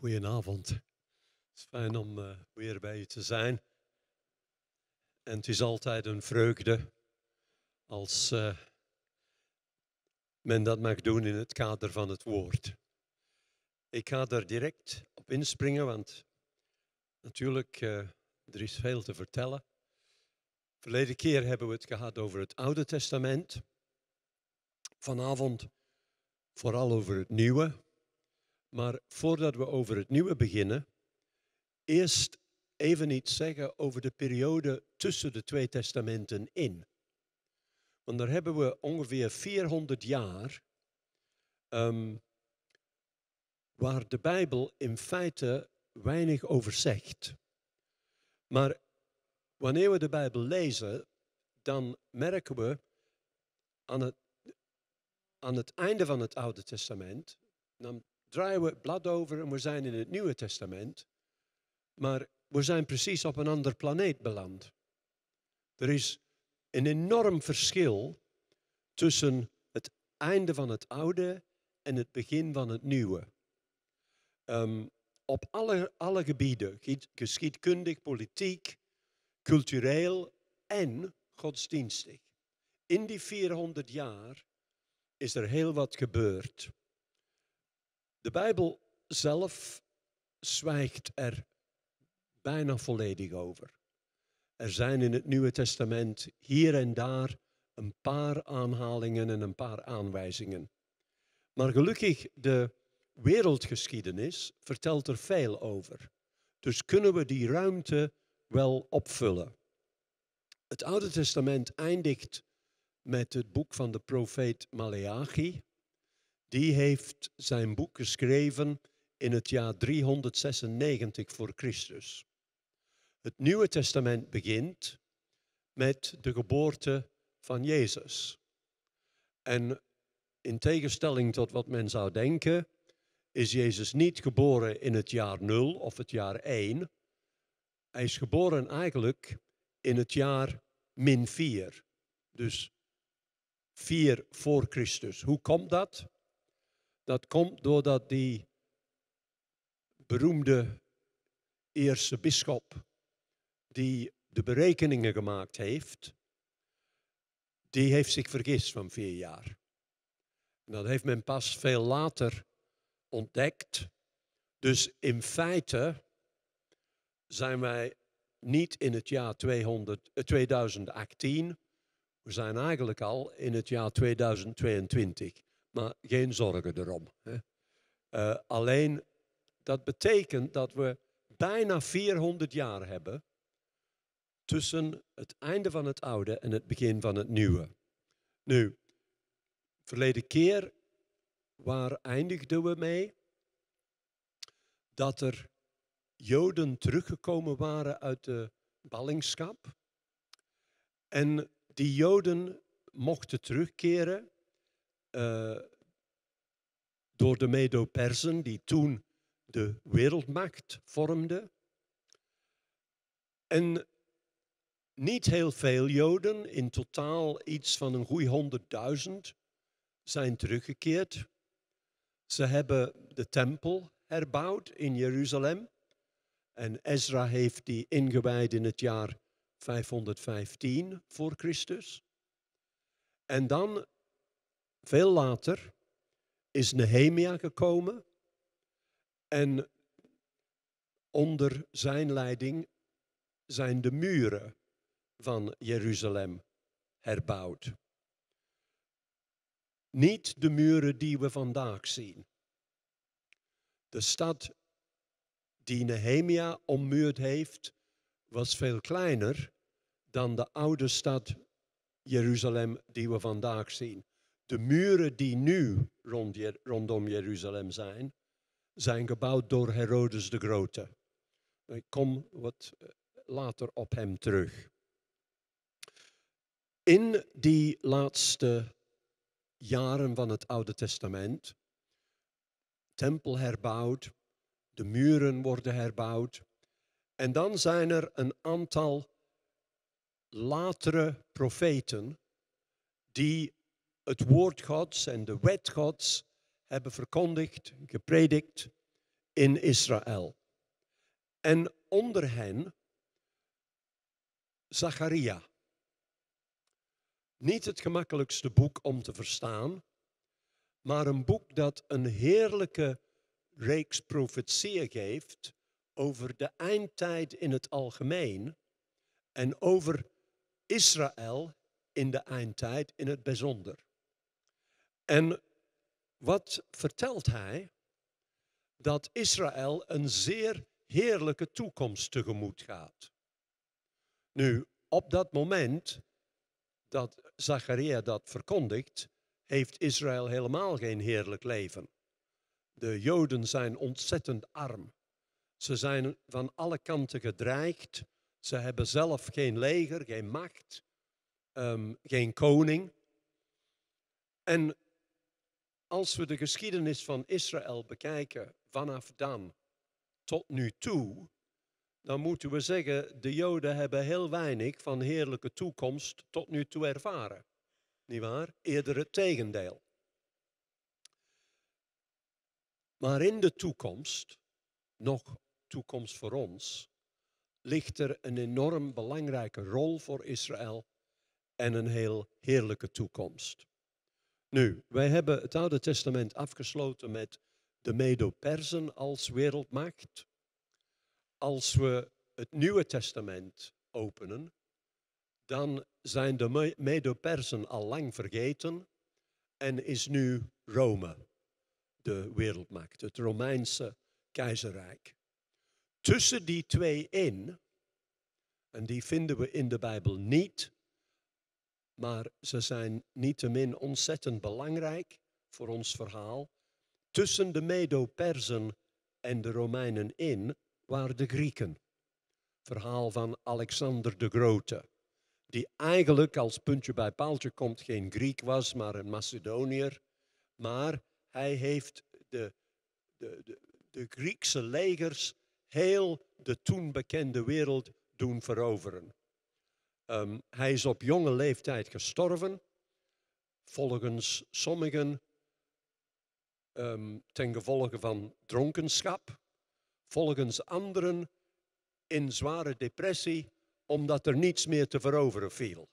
Goedenavond. Het is fijn om eh, weer bij je te zijn. En het is altijd een vreugde als eh, men dat mag doen in het kader van het woord. Ik ga daar direct op inspringen, want natuurlijk, uh, er is veel te vertellen. Verleden keer hebben we het gehad over het Oude Testament. Vanavond vooral over het Nieuwe. Maar voordat we over het nieuwe beginnen, eerst even iets zeggen over de periode tussen de twee testamenten in. Want daar hebben we ongeveer 400 jaar ehm, waar de Bijbel in feite weinig over zegt. Maar wanneer we de Bijbel lezen, dan merken we aan het, aan het einde van het Oude Testament, dan draaien we het blad over en we zijn in het Nieuwe Testament. Maar we zijn precies op een ander planeet beland. Er is een enorm verschil tussen het einde van het oude en het begin van het nieuwe. Ehm, op alle, alle gebieden, geschiedkundig, politiek, cultureel en godsdienstig. In die 400 jaar is er heel wat gebeurd. De Bijbel zelf zwijgt er bijna volledig over. Er zijn in het Nieuwe Testament hier en daar een paar aanhalingen en een paar aanwijzingen. Maar gelukkig, de wereldgeschiedenis vertelt er veel over. Dus kunnen we die ruimte wel opvullen. Het Oude Testament eindigt met het boek van de profeet Maleachi, die heeft zijn boek geschreven in het jaar 396 voor Christus. Het Nieuwe Testament begint met de geboorte van Jezus. En in tegenstelling tot wat men zou denken, is Jezus niet geboren in het jaar 0 of het jaar 1. Hij is geboren eigenlijk in het jaar min 4. Dus 4 voor Christus. Hoe komt dat? Dat komt doordat die beroemde eerste bisschop, die de berekeningen gemaakt heeft, die heeft zich vergist van vier jaar. En dat heeft men pas veel later ontdekt. Dus in feite zijn wij niet in het jaar 2018, eh, we zijn eigenlijk al in het jaar 2022 maar geen zorgen erom. Hè. Eh, alleen dat betekent dat we bijna 400 jaar hebben tussen het einde van het oude en het begin van het nieuwe. Nu, verleden keer, waar eindigden we mee? Dat er Joden teruggekomen waren uit de ballingschap. En die Joden mochten terugkeren eh, door de Medo-Persen, die toen de wereldmacht vormden. En niet heel veel Joden, in totaal iets van een goede honderdduizend, zijn teruggekeerd. Ze hebben de tempel herbouwd in Jeruzalem. En Ezra heeft die ingewijd in het jaar 515 voor Christus. En dan veel later is Nehemia gekomen en onder zijn leiding zijn de muren van Jeruzalem herbouwd. Niet de muren die we vandaag zien. De stad die Nehemia ommuurd heeft, was veel kleiner dan de oude stad Jeruzalem die we vandaag zien. De muren die nu rond, rondom Jeruzalem zijn, zijn gebouwd door Herodes de Grote. Ik kom wat eh, later op hem terug. In die laatste jaren van het Oude Testament, tempel herbouwd, de muren worden herbouwd. En dan zijn er een aantal latere profeten die het woord Gods en de wet Gods hebben verkondigd, gepredikt in Israël. En onder hen Zacharia. Niet het gemakkelijkste boek om te verstaan, maar een boek dat een heerlijke reeks profetieën geeft over de eindtijd in het algemeen en over Israël in de eindtijd in het bijzonder. En wat vertelt hij? Dat Israël een zeer heerlijke toekomst tegemoet gaat. Nu, op dat moment dat Zacharia dat verkondigt, heeft Israël helemaal geen heerlijk leven. De Joden zijn ontzettend arm. Ze zijn van alle kanten gedreigd. Ze hebben zelf geen leger, geen macht, ehm, geen koning. En als we de geschiedenis van Israël bekijken vanaf dan tot nu toe, dan moeten we zeggen, de Joden hebben heel weinig van heerlijke toekomst tot nu toe ervaren. Niet waar? Eerder het tegendeel. Maar in de toekomst, nog toekomst voor ons, ligt er een enorm belangrijke rol voor Israël en een heel heerlijke toekomst. Nu, wij hebben het Oude Testament afgesloten met de Medo-Persen als wereldmacht. Als we het Nieuwe Testament openen, dan zijn de Medo-Persen al lang vergeten en is nu Rome de wereldmacht, het Romeinse keizerrijk. Tussen die twee in, en die vinden we in de Bijbel niet, maar ze zijn niettemin ontzettend belangrijk voor ons verhaal. Tussen de medo perzen en de Romeinen in waren de Grieken. Verhaal van Alexander de Grote, die eigenlijk als puntje bij paaltje komt geen Griek was, maar een Macedoniër. Maar hij heeft de, de, de, de Griekse legers heel de toen bekende wereld doen veroveren. Ehm, hij is op jonge leeftijd gestorven, volgens sommigen ehm, ten gevolge van dronkenschap, volgens anderen in zware depressie, omdat er niets meer te veroveren viel.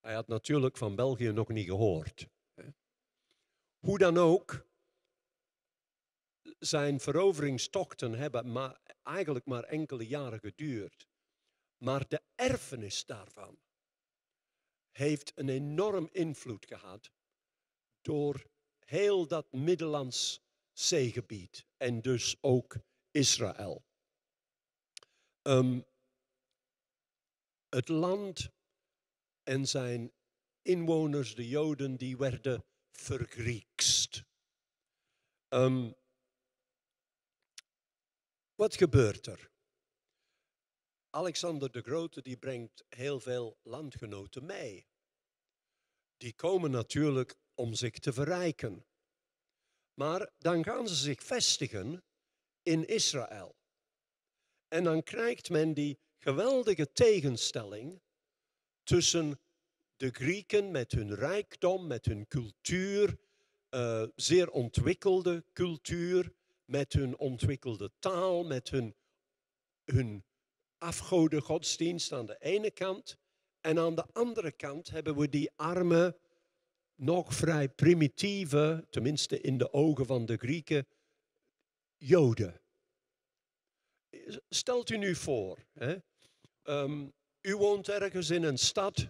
Hij had natuurlijk van België nog niet gehoord. Hoe dan ook, zijn veroveringstochten hebben maar, eigenlijk maar enkele jaren geduurd. Maar de erfenis daarvan heeft een enorm invloed gehad door heel dat Middellands zeegebied en dus ook Israël. Ehm, het land en zijn inwoners, de Joden, die werden vergriekst. Ehm, wat gebeurt er? Alexander de Grote die brengt heel veel landgenoten mee. Die komen natuurlijk om zich te verrijken. Maar dan gaan ze zich vestigen in Israël. En dan krijgt men die geweldige tegenstelling tussen de Grieken met hun rijkdom, met hun cultuur, eh, zeer ontwikkelde cultuur, met hun ontwikkelde taal, met hun, hun afgodengodsdienst godsdienst aan de ene kant. En aan de andere kant hebben we die arme, nog vrij primitieve, tenminste in de ogen van de Grieken, Joden. Stelt u nu voor, hè? Ehm, u woont ergens in een stad,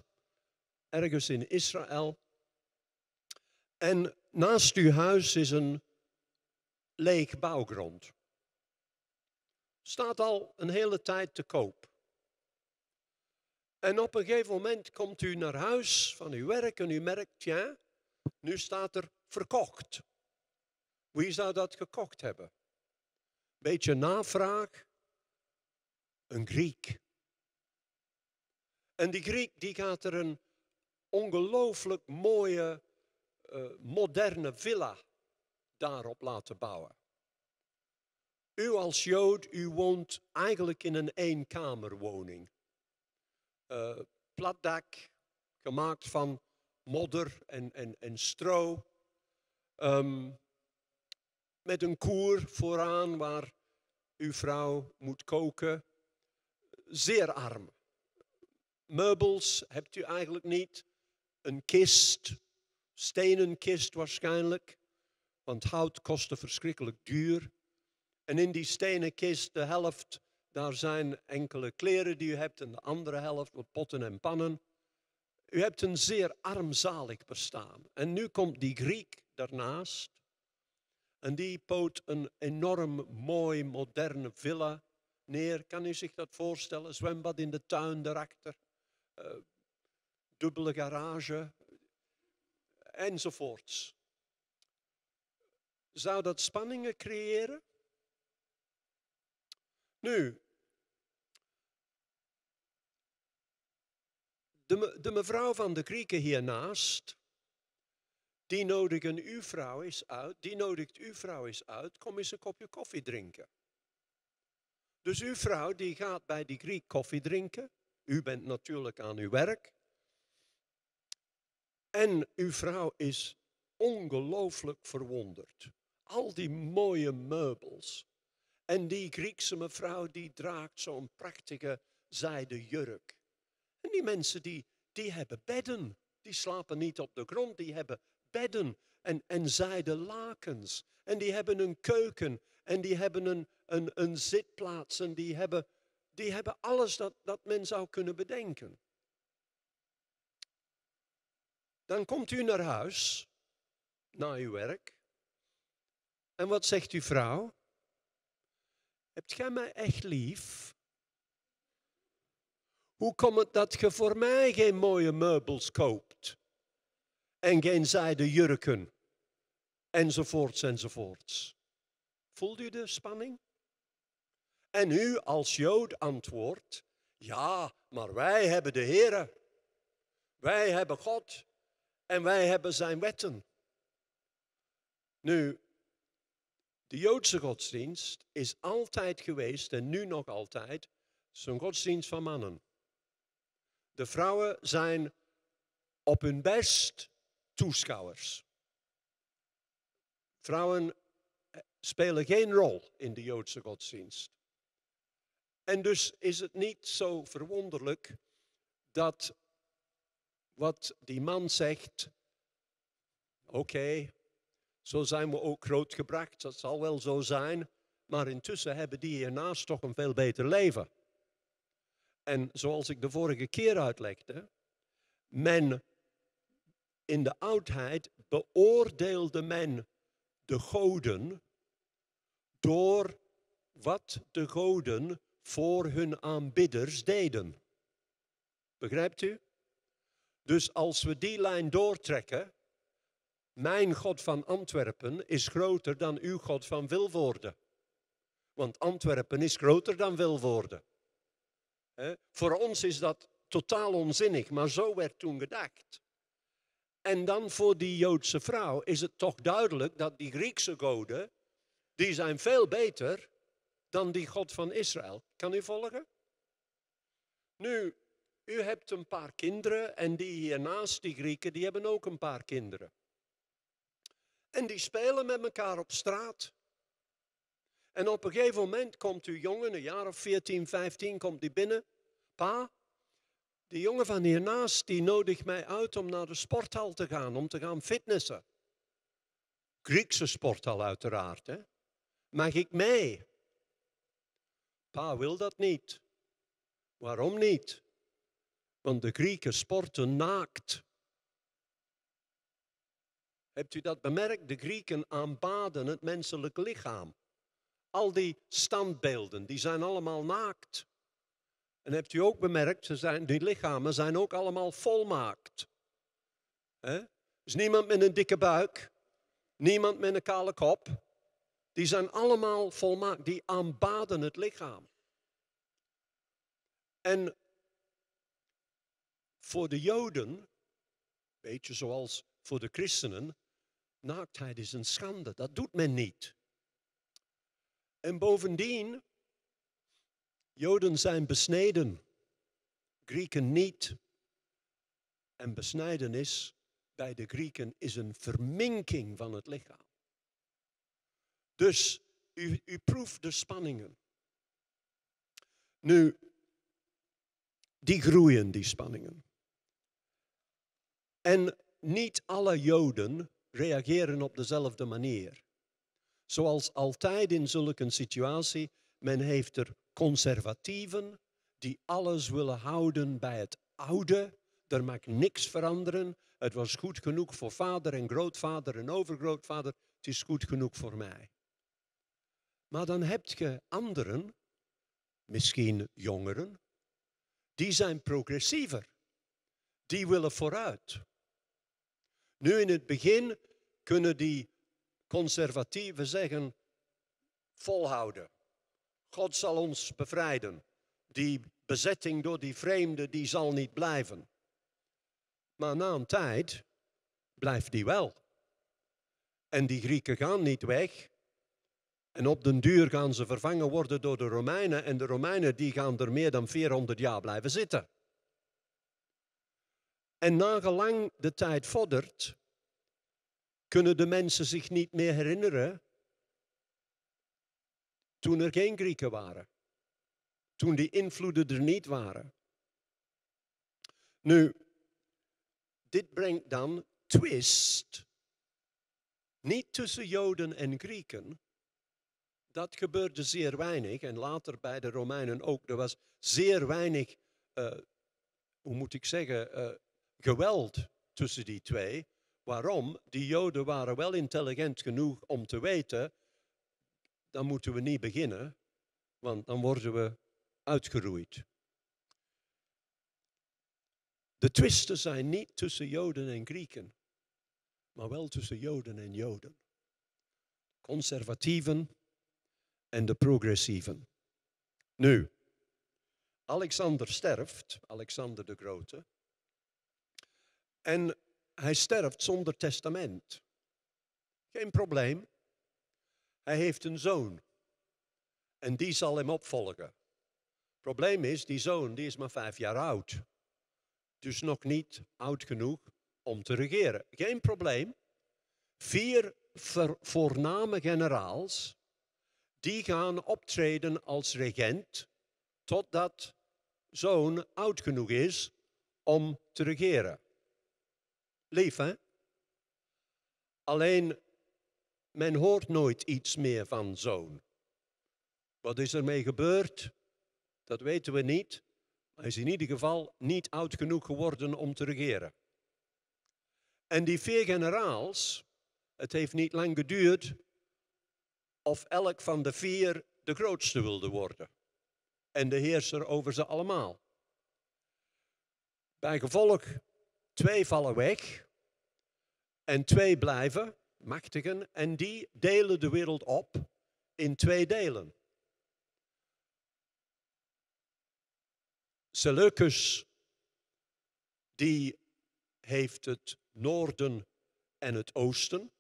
ergens in Israël. En naast uw huis is een leeg bouwgrond staat al een hele tijd te koop. En op een gegeven moment komt u naar huis van uw werk en u merkt, ja, nu staat er verkocht. Wie zou dat gekocht hebben? Beetje navraag, een Griek. En die Griek die gaat er een ongelooflijk mooie, eh, moderne villa daarop laten bouwen. U als Jood, u woont eigenlijk in een eenkamerwoning. Uh, eh, plat dak, gemaakt van modder en, en, en stro. Ehm, met een koer vooraan waar uw vrouw moet koken. Zeer arm. Meubels hebt u eigenlijk niet. Een kist, stenen kist waarschijnlijk. Want hout kostte verschrikkelijk duur. En in die stenen kist, de helft, daar zijn enkele kleren die u hebt en de andere helft wat potten en pannen. U hebt een zeer armzalig bestaan. En nu komt die Griek daarnaast. En die poot een enorm mooi moderne villa neer. Kan u zich dat voorstellen? Zwembad in de tuin daarachter. Uh, dubbele garage. Enzovoorts. Zou dat spanningen creëren? Nu, de, de mevrouw van de Grieken hiernaast, die nodigen uw vrouw eens uit, die nodigt uw vrouw eens uit, kom eens een kopje koffie drinken. Dus uw vrouw die gaat bij die Griek koffie drinken. U bent natuurlijk aan uw werk. En uw vrouw is ongelooflijk verwonderd. Al die mooie meubels, en die Griekse mevrouw die draagt zo'n prachtige zijden jurk. En die mensen die, die hebben bedden. Die slapen niet op de grond, die hebben bedden en, en zijden lakens. En die hebben een keuken en die hebben een, een, een zitplaats en die hebben, die hebben alles dat, dat men zou kunnen bedenken. Dan komt u naar huis, naar uw werk. En wat zegt uw vrouw? Hebt gij mij echt lief? Hoe komt het dat je voor mij geen mooie meubels koopt? En geen zijden jurken? Enzovoorts, enzovoorts. Voelt u de spanning? En u als Jood antwoordt, ja, maar wij hebben de Heer. Wij hebben God en wij hebben zijn wetten. Nu, de Joodse godsdienst is altijd geweest en nu nog altijd zo'n godsdienst van mannen. De vrouwen zijn op hun best toeschouwers. Vrouwen eh, spelen geen rol in de Joodse godsdienst. En dus is het niet zo verwonderlijk dat wat die man zegt, oké, zo zijn we ook grootgebracht, dat zal wel zo zijn. Maar intussen hebben die hiernaast toch een veel beter leven. En zoals ik de vorige keer uitlegde, men in de oudheid beoordeelde men de goden door wat de goden voor hun aanbidders deden. Begrijpt u? Dus als we die lijn doortrekken, mijn God van Antwerpen is groter dan uw God van Wilwoorden. Want Antwerpen is groter dan Wilwoorden. He? Voor ons is dat totaal onzinnig, maar zo werd toen gedacht. En dan voor die Joodse vrouw is het toch duidelijk dat die Griekse goden, die zijn veel beter dan die God van Israël. Kan u volgen? Nu, u hebt een paar kinderen en die hiernaast, die Grieken, die hebben ook een paar kinderen. En die spelen met elkaar op straat. En op een gegeven moment komt uw jongen, een jaar of 14, 15, komt die binnen. Pa, die jongen van hiernaast, die nodigt mij uit om naar de sporthal te gaan, om te gaan fitnessen. Griekse sporthal uiteraard, hè. Mag ik mee? Pa wil dat niet. Waarom niet? Want de Grieken sporten naakt. Hebt u dat bemerkt? De Grieken aanbaden het menselijk lichaam. Al die standbeelden, die zijn allemaal naakt. En hebt u ook bemerkt, ze zijn, die lichamen zijn ook allemaal volmaakt. He? Dus niemand met een dikke buik, niemand met een kale kop. Die zijn allemaal volmaakt, die aanbaden het lichaam. En voor de Joden, beetje zoals voor de christenen, Naaktheid is een schande, dat doet men niet. En bovendien, Joden zijn besneden, Grieken niet. En besnijdenis bij de Grieken is een verminking van het lichaam. Dus u, u proeft de spanningen. Nu, die groeien, die spanningen. En niet alle Joden reageren op dezelfde manier. Zoals altijd in zulke situatie, men heeft er conservatieven die alles willen houden bij het oude. Er mag niks veranderen. Het was goed genoeg voor vader en grootvader en overgrootvader. Het is goed genoeg voor mij. Maar dan heb je anderen, misschien jongeren, die zijn progressiever. Die willen vooruit. Nu in het begin kunnen die conservatieven zeggen, volhouden. God zal ons bevrijden. Die bezetting door die vreemden, die zal niet blijven. Maar na een tijd blijft die wel. En die Grieken gaan niet weg. En op den duur gaan ze vervangen worden door de Romeinen. En de Romeinen die gaan er meer dan 400 jaar blijven zitten. En nagelang de tijd vordert, kunnen de mensen zich niet meer herinneren toen er geen Grieken waren. Toen die invloeden er niet waren. Nu, dit brengt dan twist. Niet tussen Joden en Grieken. Dat gebeurde zeer weinig. En later bij de Romeinen ook. Er was zeer weinig, eh, hoe moet ik zeggen, eh, geweld tussen die twee. Waarom? Die Joden waren wel intelligent genoeg om te weten, dan moeten we niet beginnen, want dan worden we uitgeroeid. De twisten zijn niet tussen Joden en Grieken, maar wel tussen Joden en Joden. Conservatieven en de progressieven. Nu, Alexander sterft, Alexander de Grote, en hij sterft zonder testament. Geen probleem. Hij heeft een zoon. En die zal hem opvolgen. Probleem is, die zoon die is maar vijf jaar oud. Dus nog niet oud genoeg om te regeren. Geen probleem. Vier voorname generaals, die gaan optreden als regent totdat zoon oud genoeg is om te regeren leven. Alleen men hoort nooit iets meer van zoon. Wat is ermee gebeurd? Dat weten we niet. Hij is in ieder geval niet oud genoeg geworden om te regeren. En die vier generaals, het heeft niet lang geduurd of elk van de vier de grootste wilde worden en de heerser over ze allemaal. Bij gevolg Twee vallen weg en twee blijven, machtigen, en die delen de wereld op in twee delen. Seleucus, die heeft het noorden en het oosten,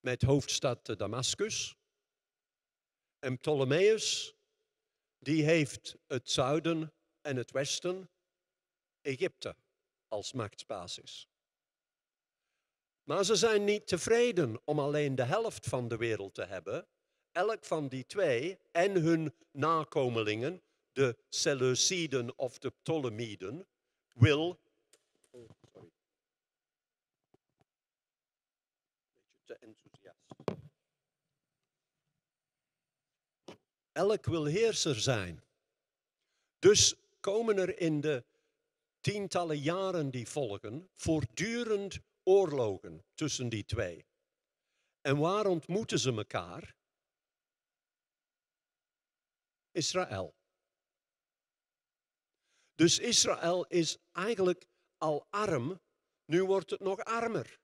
met hoofdstad Damascus. En Ptolemeus, die heeft het zuiden en het westen, Egypte als machtsbasis. Maar ze zijn niet tevreden om alleen de helft van de wereld te hebben. Elk van die twee en hun nakomelingen, de Seleuciden of de Ptolemiden, wil. Oh, Elk wil heerser zijn. Dus komen er in de tientallen jaren die volgen voortdurend oorlogen tussen die twee. En waar ontmoeten ze elkaar? Israël. Dus Israël is eigenlijk al arm, nu wordt het nog armer.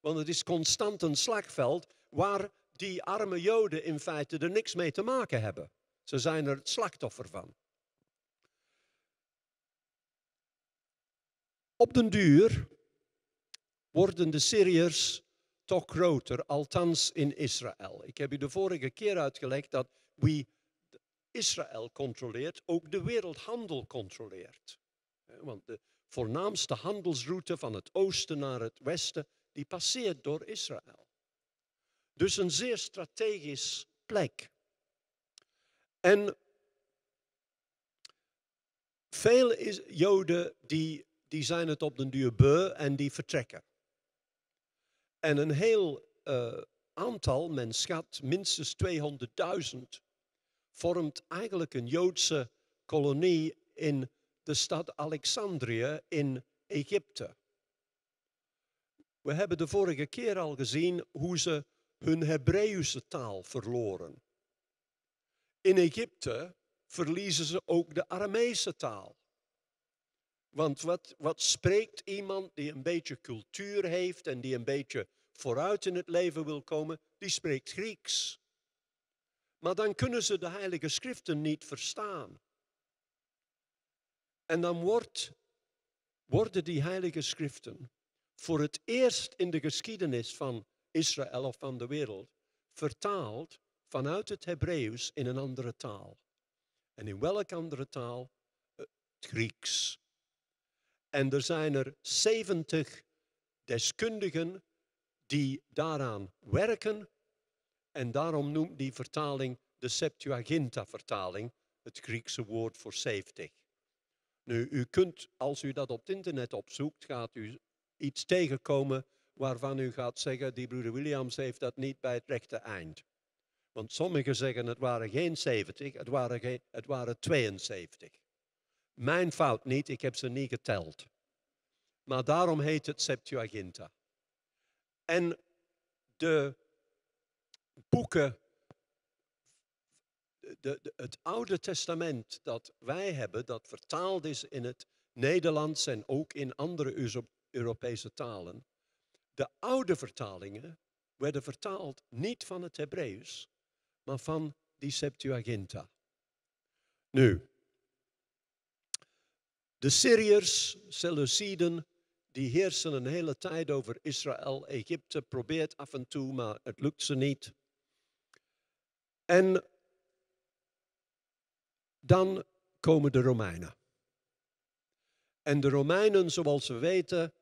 Want het is constant een slagveld waar die arme Joden in feite er niks mee te maken hebben. Ze zijn er het slachtoffer van. Op den duur worden de Syriërs toch groter, althans in Israël. Ik heb u de vorige keer uitgelegd dat wie Israël controleert, ook de wereldhandel controleert. Want de voornaamste handelsroute van het oosten naar het westen, die passeert door Israël. Dus een zeer strategisch plek. En veel Joden die die zijn het op den duur beu en die vertrekken. En een heel eh, aantal, men schat minstens 200.000, vormt eigenlijk een Joodse kolonie in de stad Alexandrië in Egypte. We hebben de vorige keer al gezien hoe ze hun Hebreeuwse taal verloren. In Egypte verliezen ze ook de Aramese taal. Want wat, wat spreekt iemand die een beetje cultuur heeft en die een beetje vooruit in het leven wil komen? Die spreekt Grieks. Maar dan kunnen ze de Heilige Schriften niet verstaan. En dan wordt, worden die Heilige Schriften voor het eerst in de geschiedenis van Israël of van de wereld vertaald vanuit het Hebreeuws in een andere taal. En in welke andere taal? Eh, het Grieks. En er zijn er 70 deskundigen die daaraan werken. En daarom noemt die vertaling de Septuaginta-vertaling, het Griekse woord voor 70. Nu, u kunt, als u dat op het internet opzoekt, gaat u iets tegenkomen waarvan u gaat zeggen, die broeder Williams heeft dat niet bij het rechte eind. Want sommigen zeggen het waren geen 70, het waren, geen, het waren 72. Mijn fout niet, ik heb ze niet geteld. Maar daarom heet het Septuaginta. En de boeken, de, de, het Oude Testament dat wij hebben, dat vertaald is in het Nederlands en ook in andere Europese talen, de oude vertalingen werden vertaald niet van het Hebreeuws, maar van die Septuaginta. Nu, de Syriërs, Seleuciden, die heersen een hele tijd over Israël. Egypte probeert af en toe, maar het lukt ze niet. En dan komen de Romeinen. En de Romeinen, zoals we weten,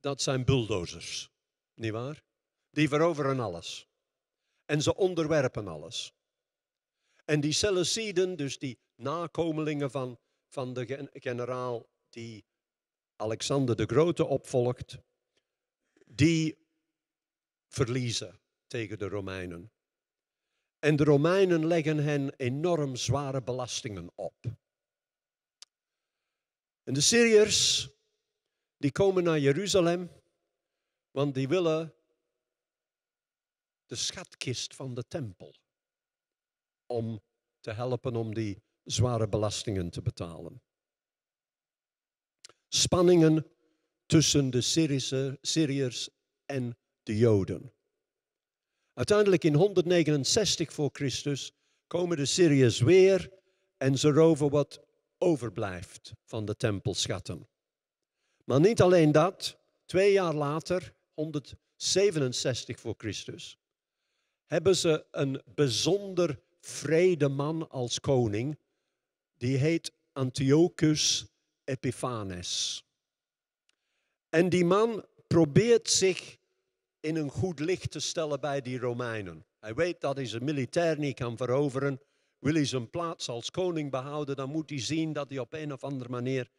dat zijn bulldozers, niet waar? Die veroveren alles. En ze onderwerpen alles. En die Seleuciden, dus die nakomelingen van van de generaal die Alexander de Grote opvolgt, die verliezen tegen de Romeinen. En de Romeinen leggen hen enorm zware belastingen op. En de Syriërs, die komen naar Jeruzalem, want die willen de schatkist van de tempel om te helpen om die zware belastingen te betalen. Spanningen tussen de Syriërs en de Joden. Uiteindelijk in 169 voor Christus komen de Syriërs weer en ze roven wat overblijft van de tempelschatten. Maar niet alleen dat, twee jaar later, 167 voor Christus, hebben ze een bijzonder man als koning, die heet Antiochus Epiphanes. En die man probeert zich in een goed licht te stellen bij die Romeinen. Hij weet dat hij zijn militair niet kan veroveren. Wil hij zijn plaats als koning behouden, dan moet hij zien dat hij op een of andere manier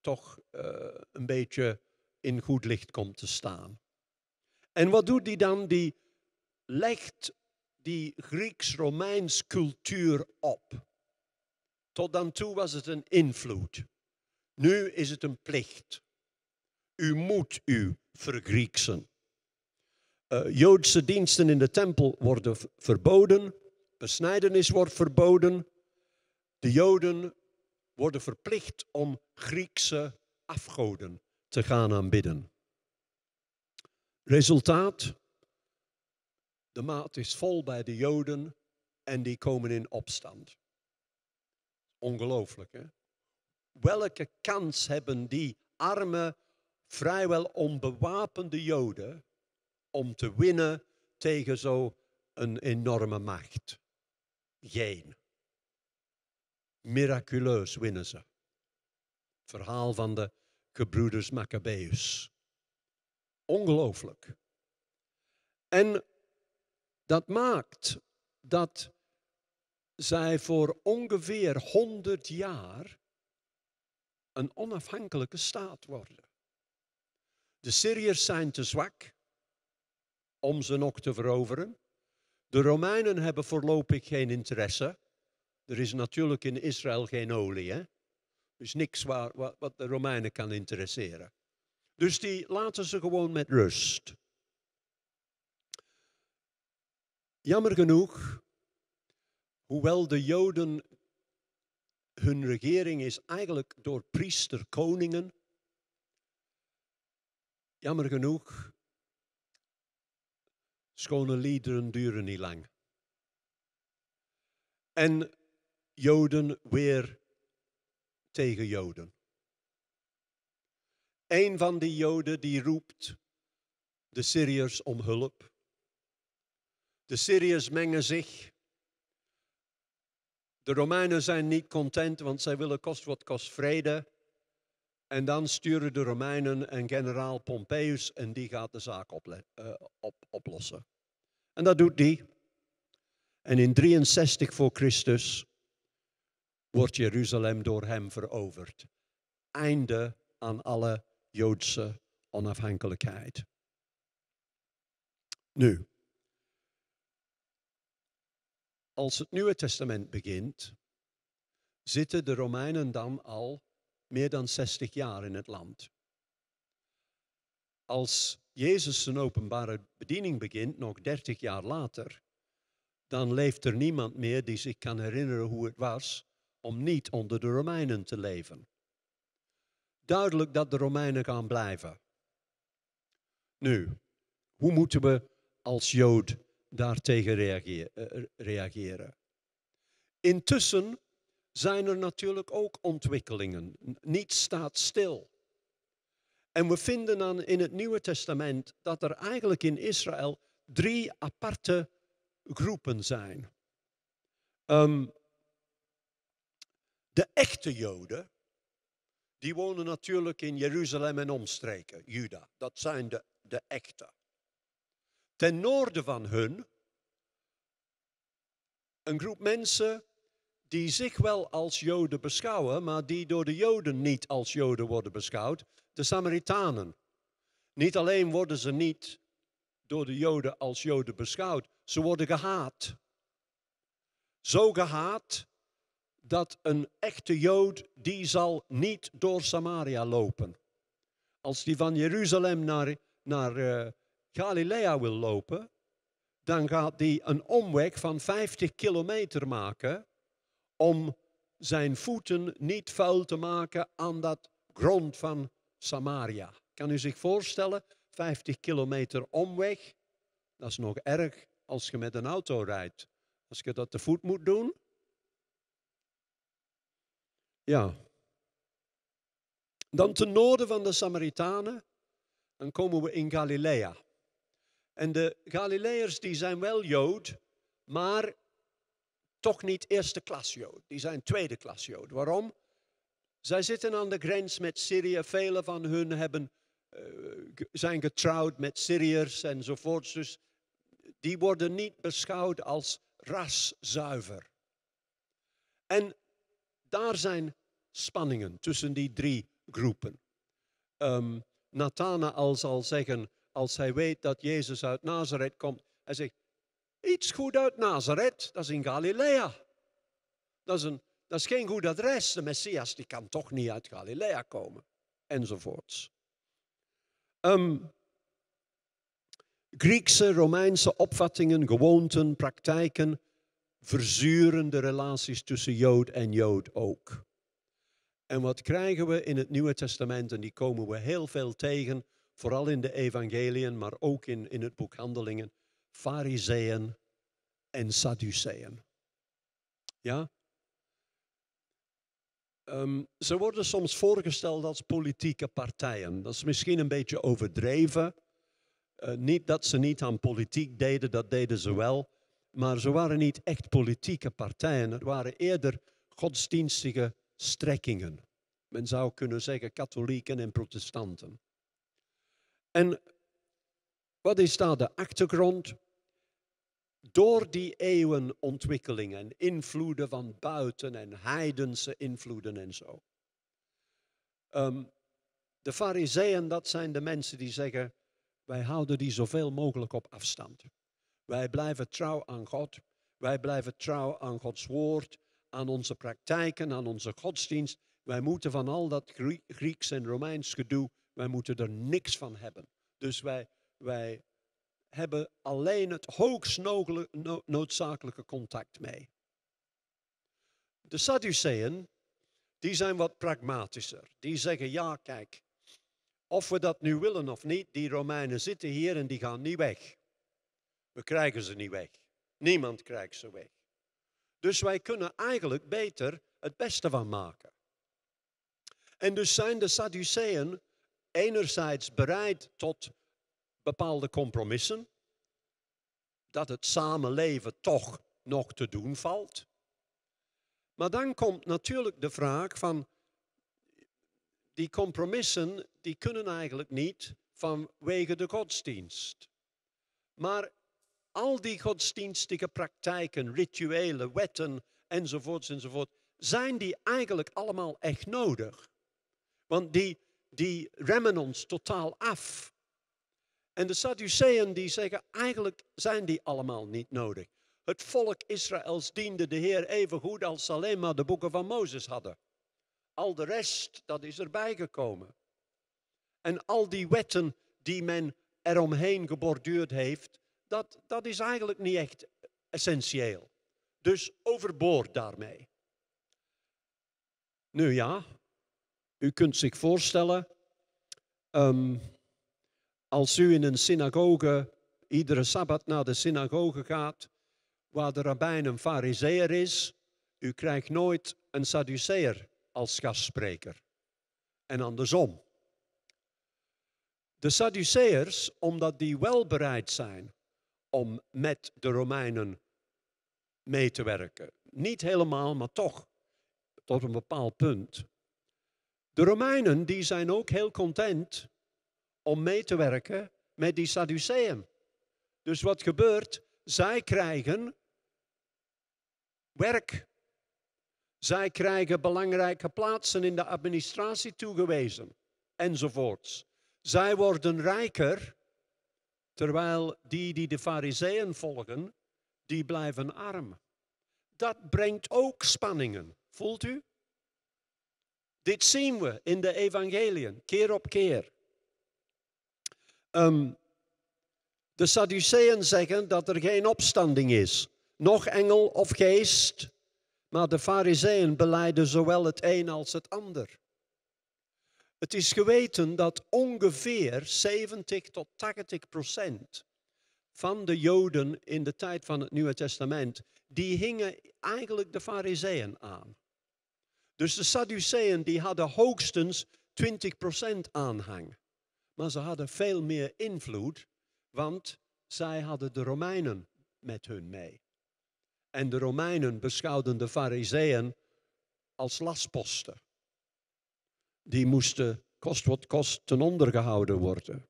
toch eh, een beetje in goed licht komt te staan. En wat doet hij dan? Die legt die Grieks-Romeins cultuur op. Tot dan toe was het een invloed. Nu is het een plicht. U moet u vergrieksen. Uh, Joodse diensten in de tempel worden verboden. Besnijdenis wordt verboden. De Joden worden verplicht om Griekse afgoden te gaan aanbidden. Resultaat? De maat is vol bij de Joden en die komen in opstand. Ongelooflijk, hè? Welke kans hebben die arme, vrijwel onbewapende Joden om te winnen tegen zo'n enorme macht? Geen. Miraculeus winnen ze. Verhaal van de gebroeders Maccabeus. Ongelooflijk. En dat maakt dat zij voor ongeveer 100 jaar een onafhankelijke staat worden. De Syriërs zijn te zwak om ze nog te veroveren. De Romeinen hebben voorlopig geen interesse. Er is natuurlijk in Israël geen olie. Hè? Dus niks waar, wat de Romeinen kan interesseren. Dus die laten ze gewoon met rust. Jammer genoeg Hoewel de Joden hun regering is eigenlijk door priester-koningen. Jammer genoeg, schone liederen duren niet lang. En Joden weer tegen Joden. Een van die Joden die roept de Syriërs om hulp. De Syriërs mengen zich de Romeinen zijn niet content, want zij willen kost wat kost vrede. En dan sturen de Romeinen een generaal Pompeius en die gaat de zaak eh, op oplossen. En dat doet die. En in 63 voor Christus wordt Jeruzalem door hem veroverd. Einde aan alle Joodse onafhankelijkheid. Nu, als het Nieuwe Testament begint, zitten de Romeinen dan al meer dan 60 jaar in het land. Als Jezus zijn openbare bediening begint, nog 30 jaar later, dan leeft er niemand meer die zich kan herinneren hoe het was om niet onder de Romeinen te leven. Duidelijk dat de Romeinen gaan blijven. Nu, hoe moeten we als Jood daartegen eh, reageren. Intussen zijn er natuurlijk ook ontwikkelingen. Niets staat stil. En we vinden dan in het Nieuwe Testament dat er eigenlijk in Israël drie aparte groepen zijn. Ehm, de echte Joden, die wonen natuurlijk in Jeruzalem en omstreken, Juda. Dat zijn de, de echte ten noorden van hun een groep mensen die zich wel als Joden beschouwen, maar die door de Joden niet als Joden worden beschouwd, de Samaritanen. Niet alleen worden ze niet door de Joden als Joden beschouwd, ze worden gehaat. Zo gehaat dat een echte Jood, die zal niet door Samaria lopen. Als die van Jeruzalem naar, naar, eh, Galilea wil lopen, dan gaat hij een omweg van 50 kilometer maken om zijn voeten niet vuil te maken aan dat grond van Samaria. Kan u zich voorstellen, 50 kilometer omweg, dat is nog erg als je met een auto rijdt. Als je dat te voet moet doen. Ja. Dan ten noorden van de Samaritanen, dan komen we in Galilea. En de Galileërs die zijn wel Jood, maar toch niet eerste klas Jood. Die zijn tweede klas Jood. Waarom? Zij zitten aan de grens met Syrië. Vele van hun hebben, eh, zijn getrouwd met Syriërs enzovoorts. Dus die worden niet beschouwd als raszuiver. En daar zijn spanningen tussen die drie groepen. Um, ehm, Nathanael zal zeggen, als hij weet dat Jezus uit Nazareth komt. Hij zegt, iets goed uit Nazareth, dat is in Galilea. Dat is, een, dat is geen goed adres, de Messias die kan toch niet uit Galilea komen. Enzovoorts. Um, Griekse, Romeinse opvattingen, gewoonten, praktijken verzuren de relaties tussen Jood en Jood ook. En wat krijgen we in het Nieuwe Testament? En die komen we heel veel tegen vooral in de evangeliën, maar ook in, in het boek Handelingen, Fariseeën en Sadduceeën. Ja? Ehm, ze worden soms voorgesteld als politieke partijen. Dat is misschien een beetje overdreven. Eh, niet dat ze niet aan politiek deden, dat deden ze wel. Maar ze waren niet echt politieke partijen. Het waren eerder godsdienstige strekkingen. Men zou kunnen zeggen katholieken en protestanten. En wat is daar de achtergrond? Door die eeuwenontwikkelingen, en invloeden van buiten en heidense invloeden en zo. Ehm, de fariseeën, dat zijn de mensen die zeggen, wij houden die zoveel mogelijk op afstand. Wij blijven trouw aan God, wij blijven trouw aan Gods woord, aan onze praktijken, aan onze godsdienst. Wij moeten van al dat Grieks en Romeins gedoe wij moeten er niks van hebben. Dus wij, wij hebben alleen het hoogst noodzakelijke contact mee. De Sadduceeën, die zijn wat pragmatischer. Die zeggen, ja kijk, of we dat nu willen of niet, die Romeinen zitten hier en die gaan niet weg. We krijgen ze niet weg. Niemand krijgt ze weg. Dus wij kunnen eigenlijk beter het beste van maken. En dus zijn de Sadduceeën enerzijds bereid tot bepaalde compromissen, dat het samenleven toch nog te doen valt. Maar dan komt natuurlijk de vraag van, die compromissen die kunnen eigenlijk niet vanwege de godsdienst. Maar al die godsdienstige praktijken, rituelen, wetten enzovoorts enzovoort, zijn die eigenlijk allemaal echt nodig? Want die die remmen ons totaal af. En de Sadduceeën die zeggen, eigenlijk zijn die allemaal niet nodig. Het volk Israëls diende de Heer even goed als alleen maar de boeken van Mozes hadden. Al de rest, dat is erbij gekomen. En al die wetten die men eromheen geborduurd heeft, dat, dat is eigenlijk niet echt essentieel. Dus overboord daarmee. Nu ja, u kunt zich voorstellen, ehm, als u in een synagoge iedere sabbat naar de synagoge gaat, waar de rabbijn een fariseer is, u krijgt nooit een Sadduceer als gastspreker. En andersom. De sadduceers, omdat die wel bereid zijn om met de Romeinen mee te werken. Niet helemaal, maar toch, tot een bepaald punt. De Romeinen die zijn ook heel content om mee te werken met die Sadduceeën. Dus wat gebeurt? Zij krijgen werk. Zij krijgen belangrijke plaatsen in de administratie toegewezen, enzovoorts. Zij worden rijker, terwijl die die de fariseeën volgen, die blijven arm. Dat brengt ook spanningen, voelt u? Dit zien we in de evangeliën, keer op keer. Ehm, de Sadduceeën zeggen dat er geen opstanding is, nog engel of geest, maar de Fariseeën beleiden zowel het een als het ander. Het is geweten dat ongeveer 70 tot 80 procent van de Joden in de tijd van het Nieuwe Testament, die hingen eigenlijk de Fariseeën aan. Dus de Sadduceeën die hadden hoogstens 20% aanhang. Maar ze hadden veel meer invloed, want zij hadden de Romeinen met hun mee. En de Romeinen beschouwden de Fariseeën als lastposten. Die moesten kost wat kost ten onder gehouden worden.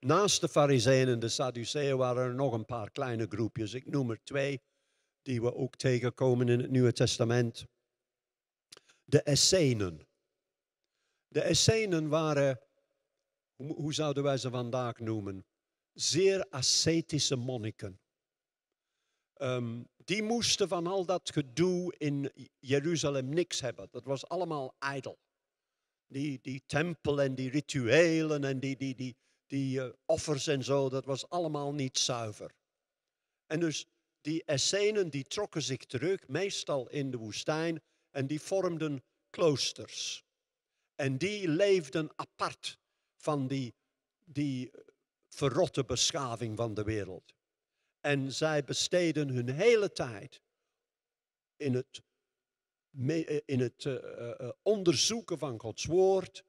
Naast de Fariseeën en de Sadduceeën waren er nog een paar kleine groepjes. Ik noem er twee die we ook tegenkomen in het Nieuwe Testament. De Essenen. De Essenen waren, hoe zouden wij ze vandaag noemen, zeer ascetische monniken. Ehm, die moesten van al dat gedoe in Jeruzalem niks hebben. Dat was allemaal ijdel. Die, die tempel en die rituelen en die, die, die, die eh, offers en zo, dat was allemaal niet zuiver. En dus die Essenen die trokken zich terug, meestal in de woestijn, en die vormden kloosters. En die leefden apart van die, die eh, verrotte beschaving van de wereld. En zij besteden hun hele tijd in het, eh, in het eh, onderzoeken van Gods woord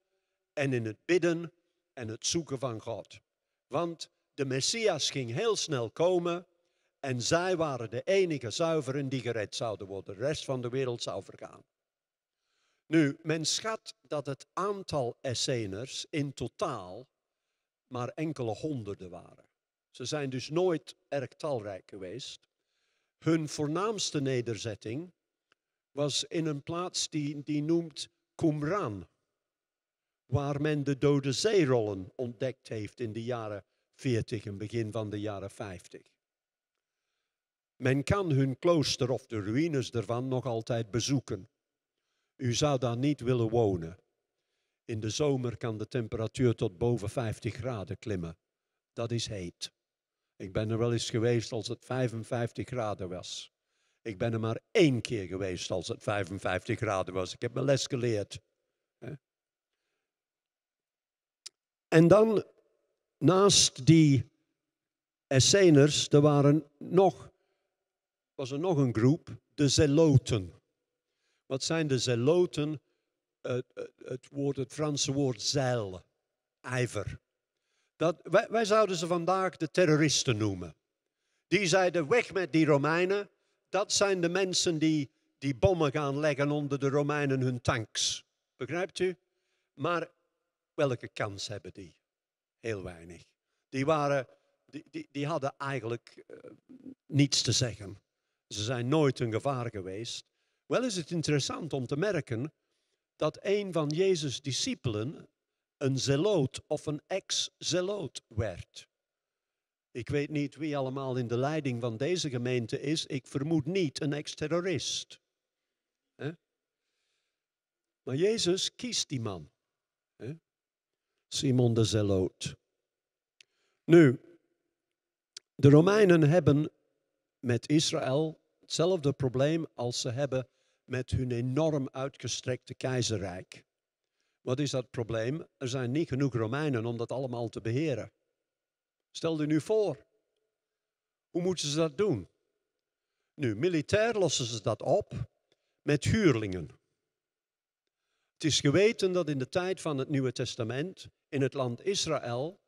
en in het bidden en het zoeken van God. Want de Messias ging heel snel komen en zij waren de enige zuiveren die gered zouden worden. De rest van de wereld zou vergaan. Nu, men schat dat het aantal Esseners in totaal maar enkele honderden waren. Ze zijn dus nooit erg talrijk geweest. Hun voornaamste nederzetting was in een plaats die, die noemt Qumran, waar men de dode zeerollen ontdekt heeft in de jaren 40 en begin van de jaren 50. Men kan hun klooster of de ruïnes ervan nog altijd bezoeken. U zou daar niet willen wonen. In de zomer kan de temperatuur tot boven 50 graden klimmen. Dat is heet. Ik ben er wel eens geweest als het 55 graden was. Ik ben er maar één keer geweest als het 55 graden was. Ik heb mijn les geleerd. En dan, naast die Esseners, er waren nog was er nog een groep, de zeloten. Wat zijn de zeloten? Het, het, woord, het Franse woord zeil, ijver. Dat, wij, zouden ze vandaag de terroristen noemen. Die zeiden weg met die Romeinen. Dat zijn de mensen die die bommen gaan leggen onder de Romeinen hun tanks. Begrijpt u? Maar welke kans hebben die? Heel weinig. Die, waren, die, die, die hadden eigenlijk eh, niets te zeggen. Ze zijn nooit een gevaar geweest. Wel is het interessant om te merken dat een van Jezus' discipelen een zeloot of een ex-zeloot werd. Ik weet niet wie allemaal in de leiding van deze gemeente is. Ik vermoed niet een ex-terrorist. Maar Jezus kiest die man. Simon de Zeloot. Nu, de Romeinen hebben met Israël hetzelfde probleem als ze hebben met hun enorm uitgestrekte keizerrijk. Wat is dat probleem? Er zijn niet genoeg Romeinen om dat allemaal te beheren. Stel je nu voor, hoe moeten ze dat doen? Nu, militair lossen ze dat op met huurlingen. Het is geweten dat in de tijd van het Nieuwe Testament in het land Israël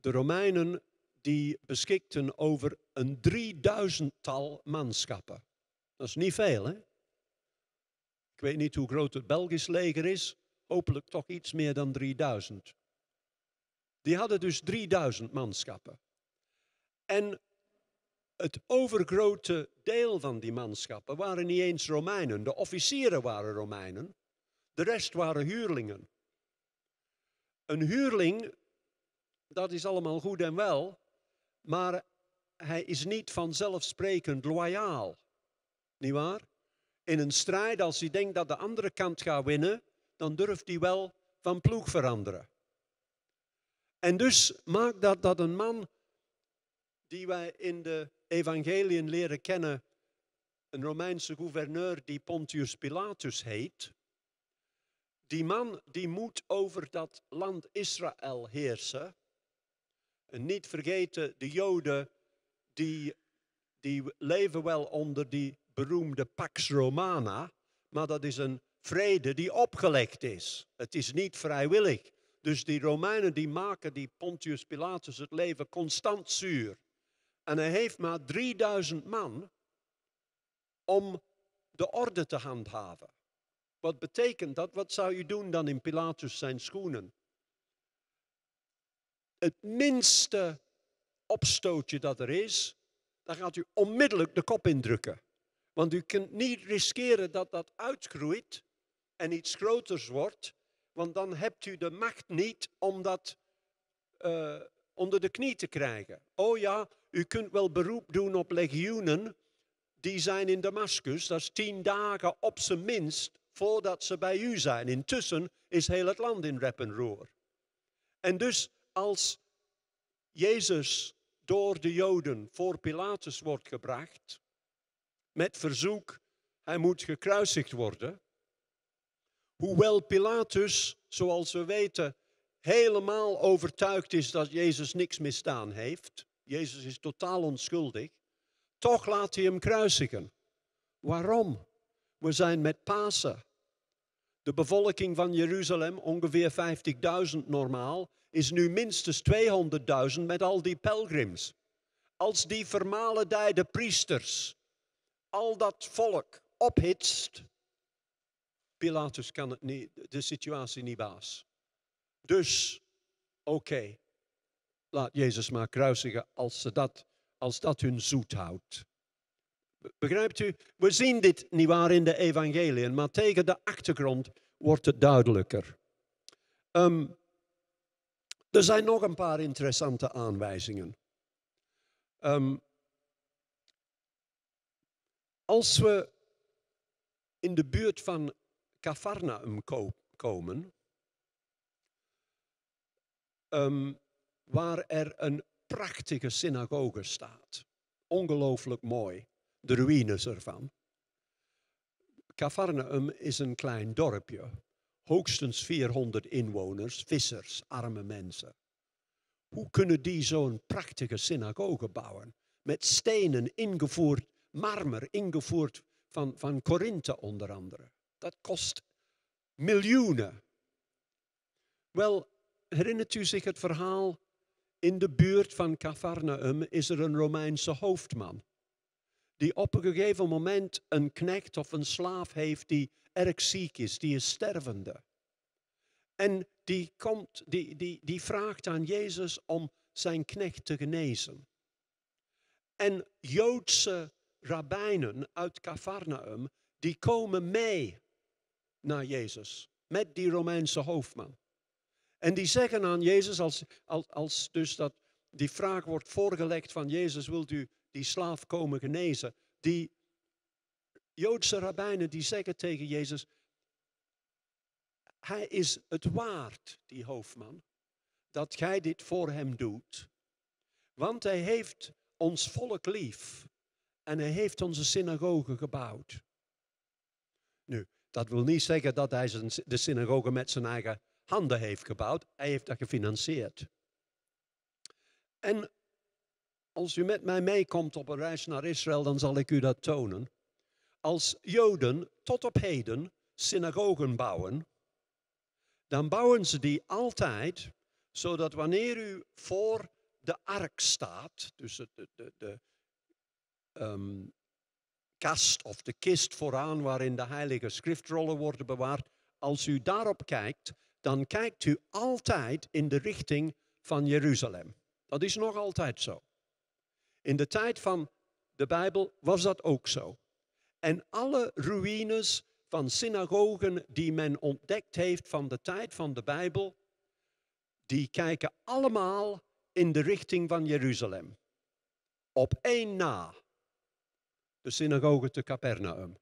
de Romeinen die beschikten over een drieduizendtal manschappen. Dat is niet veel, hè? Ik weet niet hoe groot het Belgisch leger is, hopelijk toch iets meer dan 3000. Die hadden dus 3000 manschappen. En het overgrote deel van die manschappen waren niet eens Romeinen. De officieren waren Romeinen, de rest waren huurlingen. Een huurling, dat is allemaal goed en wel, maar hij is niet vanzelfsprekend loyaal. Niet waar? In een strijd, als hij denkt dat de andere kant gaat winnen, dan durft hij wel van ploeg veranderen. En dus maakt dat dat een man die wij in de evangeliën leren kennen, een Romeinse gouverneur die Pontius Pilatus heet, die man die moet over dat land Israël heersen. En niet vergeten, de Joden die, die leven wel onder die beroemde Pax Romana, maar dat is een vrede die opgelegd is. Het is niet vrijwillig. Dus die Romeinen die maken die Pontius Pilatus het leven constant zuur. En hij heeft maar 3000 man om de orde te handhaven. Wat betekent dat? Wat zou je doen dan in Pilatus zijn schoenen? Het minste opstootje dat er is, dan gaat u onmiddellijk de kop indrukken. Want u kunt niet riskeren dat dat uitgroeit en iets groters wordt, want dan hebt u de macht niet om dat eh, onder de knie te krijgen. Oh ja, u kunt wel beroep doen op legioenen, die zijn in Damascus, dat is tien dagen op zijn minst voordat ze bij u zijn. Intussen is heel het land in rep en roer. En dus als Jezus door de Joden voor Pilatus wordt gebracht met verzoek, hij moet gekruisigd worden. Hoewel Pilatus, zoals we weten, helemaal overtuigd is dat Jezus niks misdaan heeft, Jezus is totaal onschuldig, toch laat hij hem kruisigen. Waarom? We zijn met Pasen. De bevolking van Jeruzalem, ongeveer 50.000 normaal, is nu minstens 200.000 met al die pelgrims. Als die de priesters al dat volk ophitst, Pilatus kan het niet, de situatie niet baas. Dus, oké, laat Jezus maar kruisigen als, ze dat, als dat hun zoet houdt. Begrijpt u? We zien dit niet waar in de evangeliën, maar tegen de achtergrond wordt het duidelijker. Ehm, er zijn nog een paar interessante aanwijzingen. Ehm, als we in de buurt van Cafarnaum komen, ehm, waar er een prachtige synagoge staat, ongelooflijk mooi de ruïnes ervan. Cafarnaum is een klein dorpje, hoogstens 400 inwoners, vissers, arme mensen. Hoe kunnen die zo'n prachtige synagoge bouwen? Met stenen ingevoerd, marmer ingevoerd van, van Korinthe onder andere. Dat kost miljoenen. Wel, herinnert u zich het verhaal? In de buurt van Cafarnaum is er een Romeinse hoofdman die op een gegeven moment een knecht of een slaaf heeft die erg ziek is, die is stervende. En die, komt, die, die, die vraagt aan Jezus om zijn knecht te genezen. En Joodse rabbijnen uit Cafarnaum, die komen mee naar Jezus met die Romeinse hoofdman. En die zeggen aan Jezus, als, als, als dus dat die vraag wordt voorgelegd van Jezus, wilt u die slaaf komen genezen. Die Joodse rabbijnen die zeggen tegen Jezus, hij is het waard, die hoofdman, dat gij dit voor hem doet. Want hij heeft ons volk lief en hij heeft onze synagoge gebouwd. Nu, dat wil niet zeggen dat hij de synagoge met zijn eigen handen heeft gebouwd. Hij heeft dat gefinancierd. En als u met mij meekomt op een reis naar Israël, dan zal ik u dat tonen. Als Joden tot op heden synagogen bouwen, dan bouwen ze die altijd zodat wanneer u voor de ark staat, dus de, de, de, ehm, kast of de kist vooraan waarin de heilige schriftrollen worden bewaard, als u daarop kijkt, dan kijkt u altijd in de richting van Jeruzalem. Dat is nog altijd zo. In de tijd van de Bijbel was dat ook zo. En alle ruïnes van synagogen die men ontdekt heeft van de tijd van de Bijbel, die kijken allemaal in de richting van Jeruzalem. Op één na. De synagoge te Capernaum.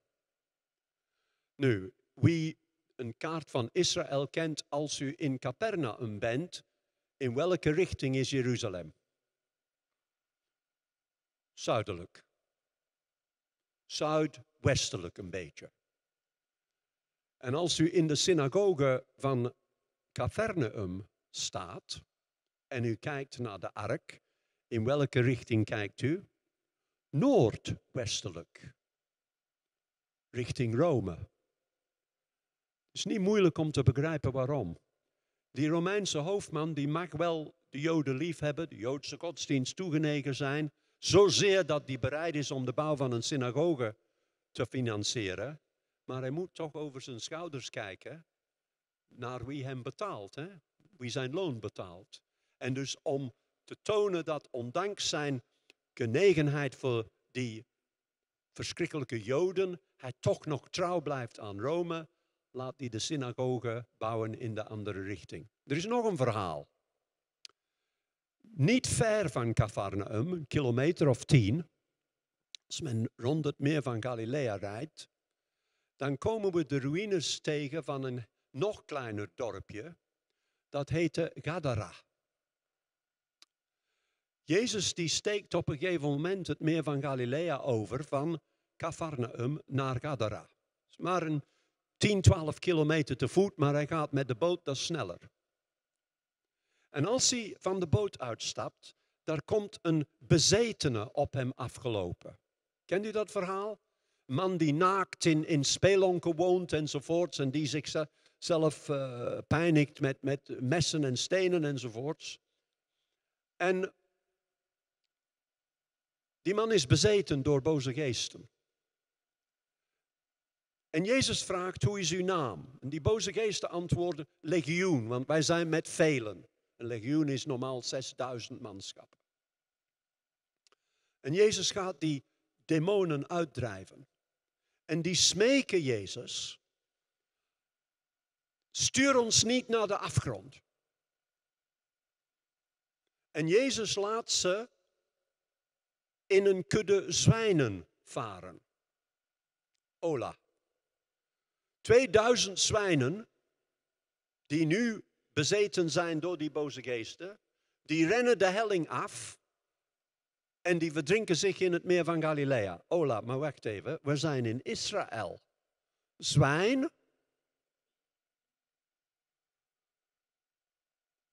Nu, wie een kaart van Israël kent als u in Capernaum bent, in welke richting is Jeruzalem? zuidelijk. Zuidwestelijk een beetje. En als u in de synagoge van Capernaum staat en u kijkt naar de ark, in welke richting kijkt u? Noordwestelijk, richting Rome. Het is niet moeilijk om te begrijpen waarom. Die Romeinse hoofdman die mag wel de Joden lief hebben, de Joodse godsdienst toegenegen zijn, Zozeer dat hij bereid is om de bouw van een synagoge te financieren. Maar hij moet toch over zijn schouders kijken naar wie hem betaalt, hè? wie zijn loon betaalt. En dus om te tonen dat ondanks zijn genegenheid voor die verschrikkelijke Joden, hij toch nog trouw blijft aan Rome, laat hij de synagoge bouwen in de andere richting. Er is nog een verhaal niet ver van Cafarnaum, een kilometer of tien, als men rond het meer van Galilea rijdt, dan komen we de ruïnes tegen van een nog kleiner dorpje, dat heette Gadara. Jezus die steekt op een gegeven moment het meer van Galilea over van Cafarnaum naar Gadara. Het is maar een 10, 12 kilometer te voet, maar hij gaat met de boot dat sneller. En als hij van de boot uitstapt, daar komt een bezetene op hem afgelopen. Kent u dat verhaal? Een man die naakt in, in spelonken woont enzovoorts en die zichzelf uh, eh, pijnigt met, met messen en stenen enzovoorts. En die man is bezeten door boze geesten. En Jezus vraagt, hoe is uw naam? En die boze geesten antwoorden, legioen, want wij zijn met velen. Een legioen is normaal 6000 manschappen. En Jezus gaat die demonen uitdrijven. En die smeken Jezus, stuur ons niet naar de afgrond. En Jezus laat ze in een kudde zwijnen varen. Ola. 2000 zwijnen die nu bezeten zijn door die boze geesten, die rennen de helling af en die verdrinken zich in het meer van Galilea. Ola, maar wacht even, we zijn in Israël. Zwijn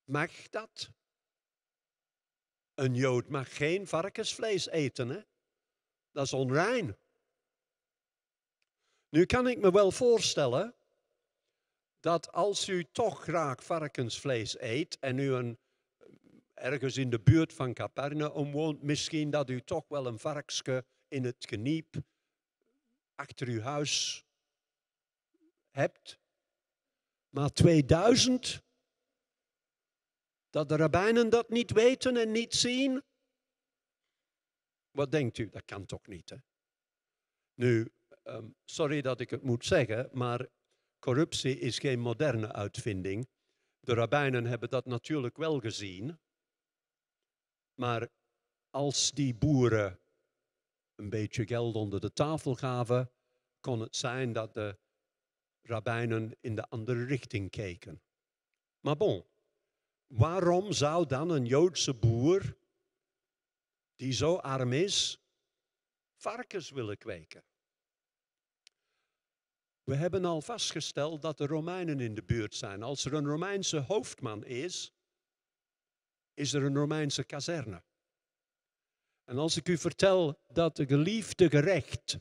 mag dat. Een Jood mag geen varkensvlees eten, hè? Dat is onrein. Nu kan ik me wel voorstellen dat als u toch graag varkensvlees eet en u een, eh, ergens in de buurt van Capernaum woont, misschien dat u toch wel een varkske in het geniep achter uw huis hebt. Maar 2000, dat de rabbijnen dat niet weten en niet zien. Wat denkt u? Dat kan toch niet, hè? Nu, ehm, sorry dat ik het moet zeggen, maar Corruptie is geen moderne uitvinding. De rabbijnen hebben dat natuurlijk wel gezien. Maar als die boeren een beetje geld onder de tafel gaven, kon het zijn dat de rabbijnen in de andere richting keken. Maar bon, waarom zou dan een Joodse boer die zo arm is, varkens willen kweken? We hebben al vastgesteld dat de Romeinen in de buurt zijn. Als er een Romeinse hoofdman is, is er een Romeinse kazerne. En als ik u vertel dat de geliefde gerecht,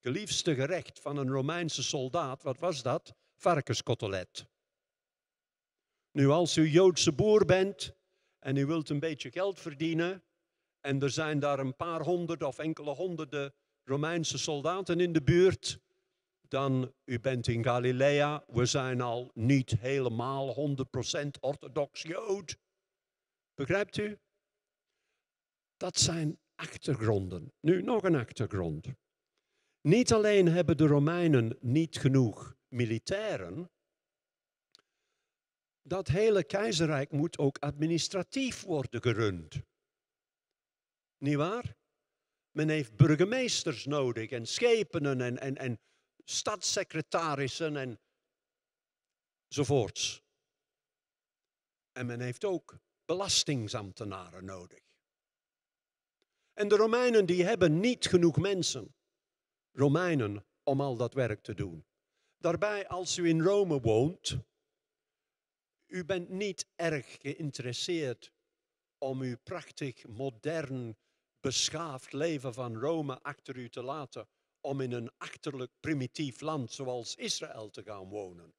geliefste gerecht van een Romeinse soldaat, wat was dat? Varkenskotelet. Nu, als u Joodse boer bent en u wilt een beetje geld verdienen, en er zijn daar een paar honderd of enkele honderden Romeinse soldaten in de buurt, dan u bent in Galilea, we zijn al niet helemaal 100% orthodox Jood. Begrijpt u? Dat zijn achtergronden. Nu nog een achtergrond. Niet alleen hebben de Romeinen niet genoeg militairen, dat hele keizerrijk moet ook administratief worden gerund. Niet waar? Men heeft burgemeesters nodig en schepenen en, en, en stadssecretarissen en zovoorts. En men heeft ook belastingsambtenaren nodig. En de Romeinen die hebben niet genoeg mensen, Romeinen, om al dat werk te doen. Daarbij, als u in Rome woont, u bent niet erg geïnteresseerd om uw prachtig, modern, beschaafd leven van Rome achter u te laten om in een achterlijk primitief land zoals Israël te gaan wonen.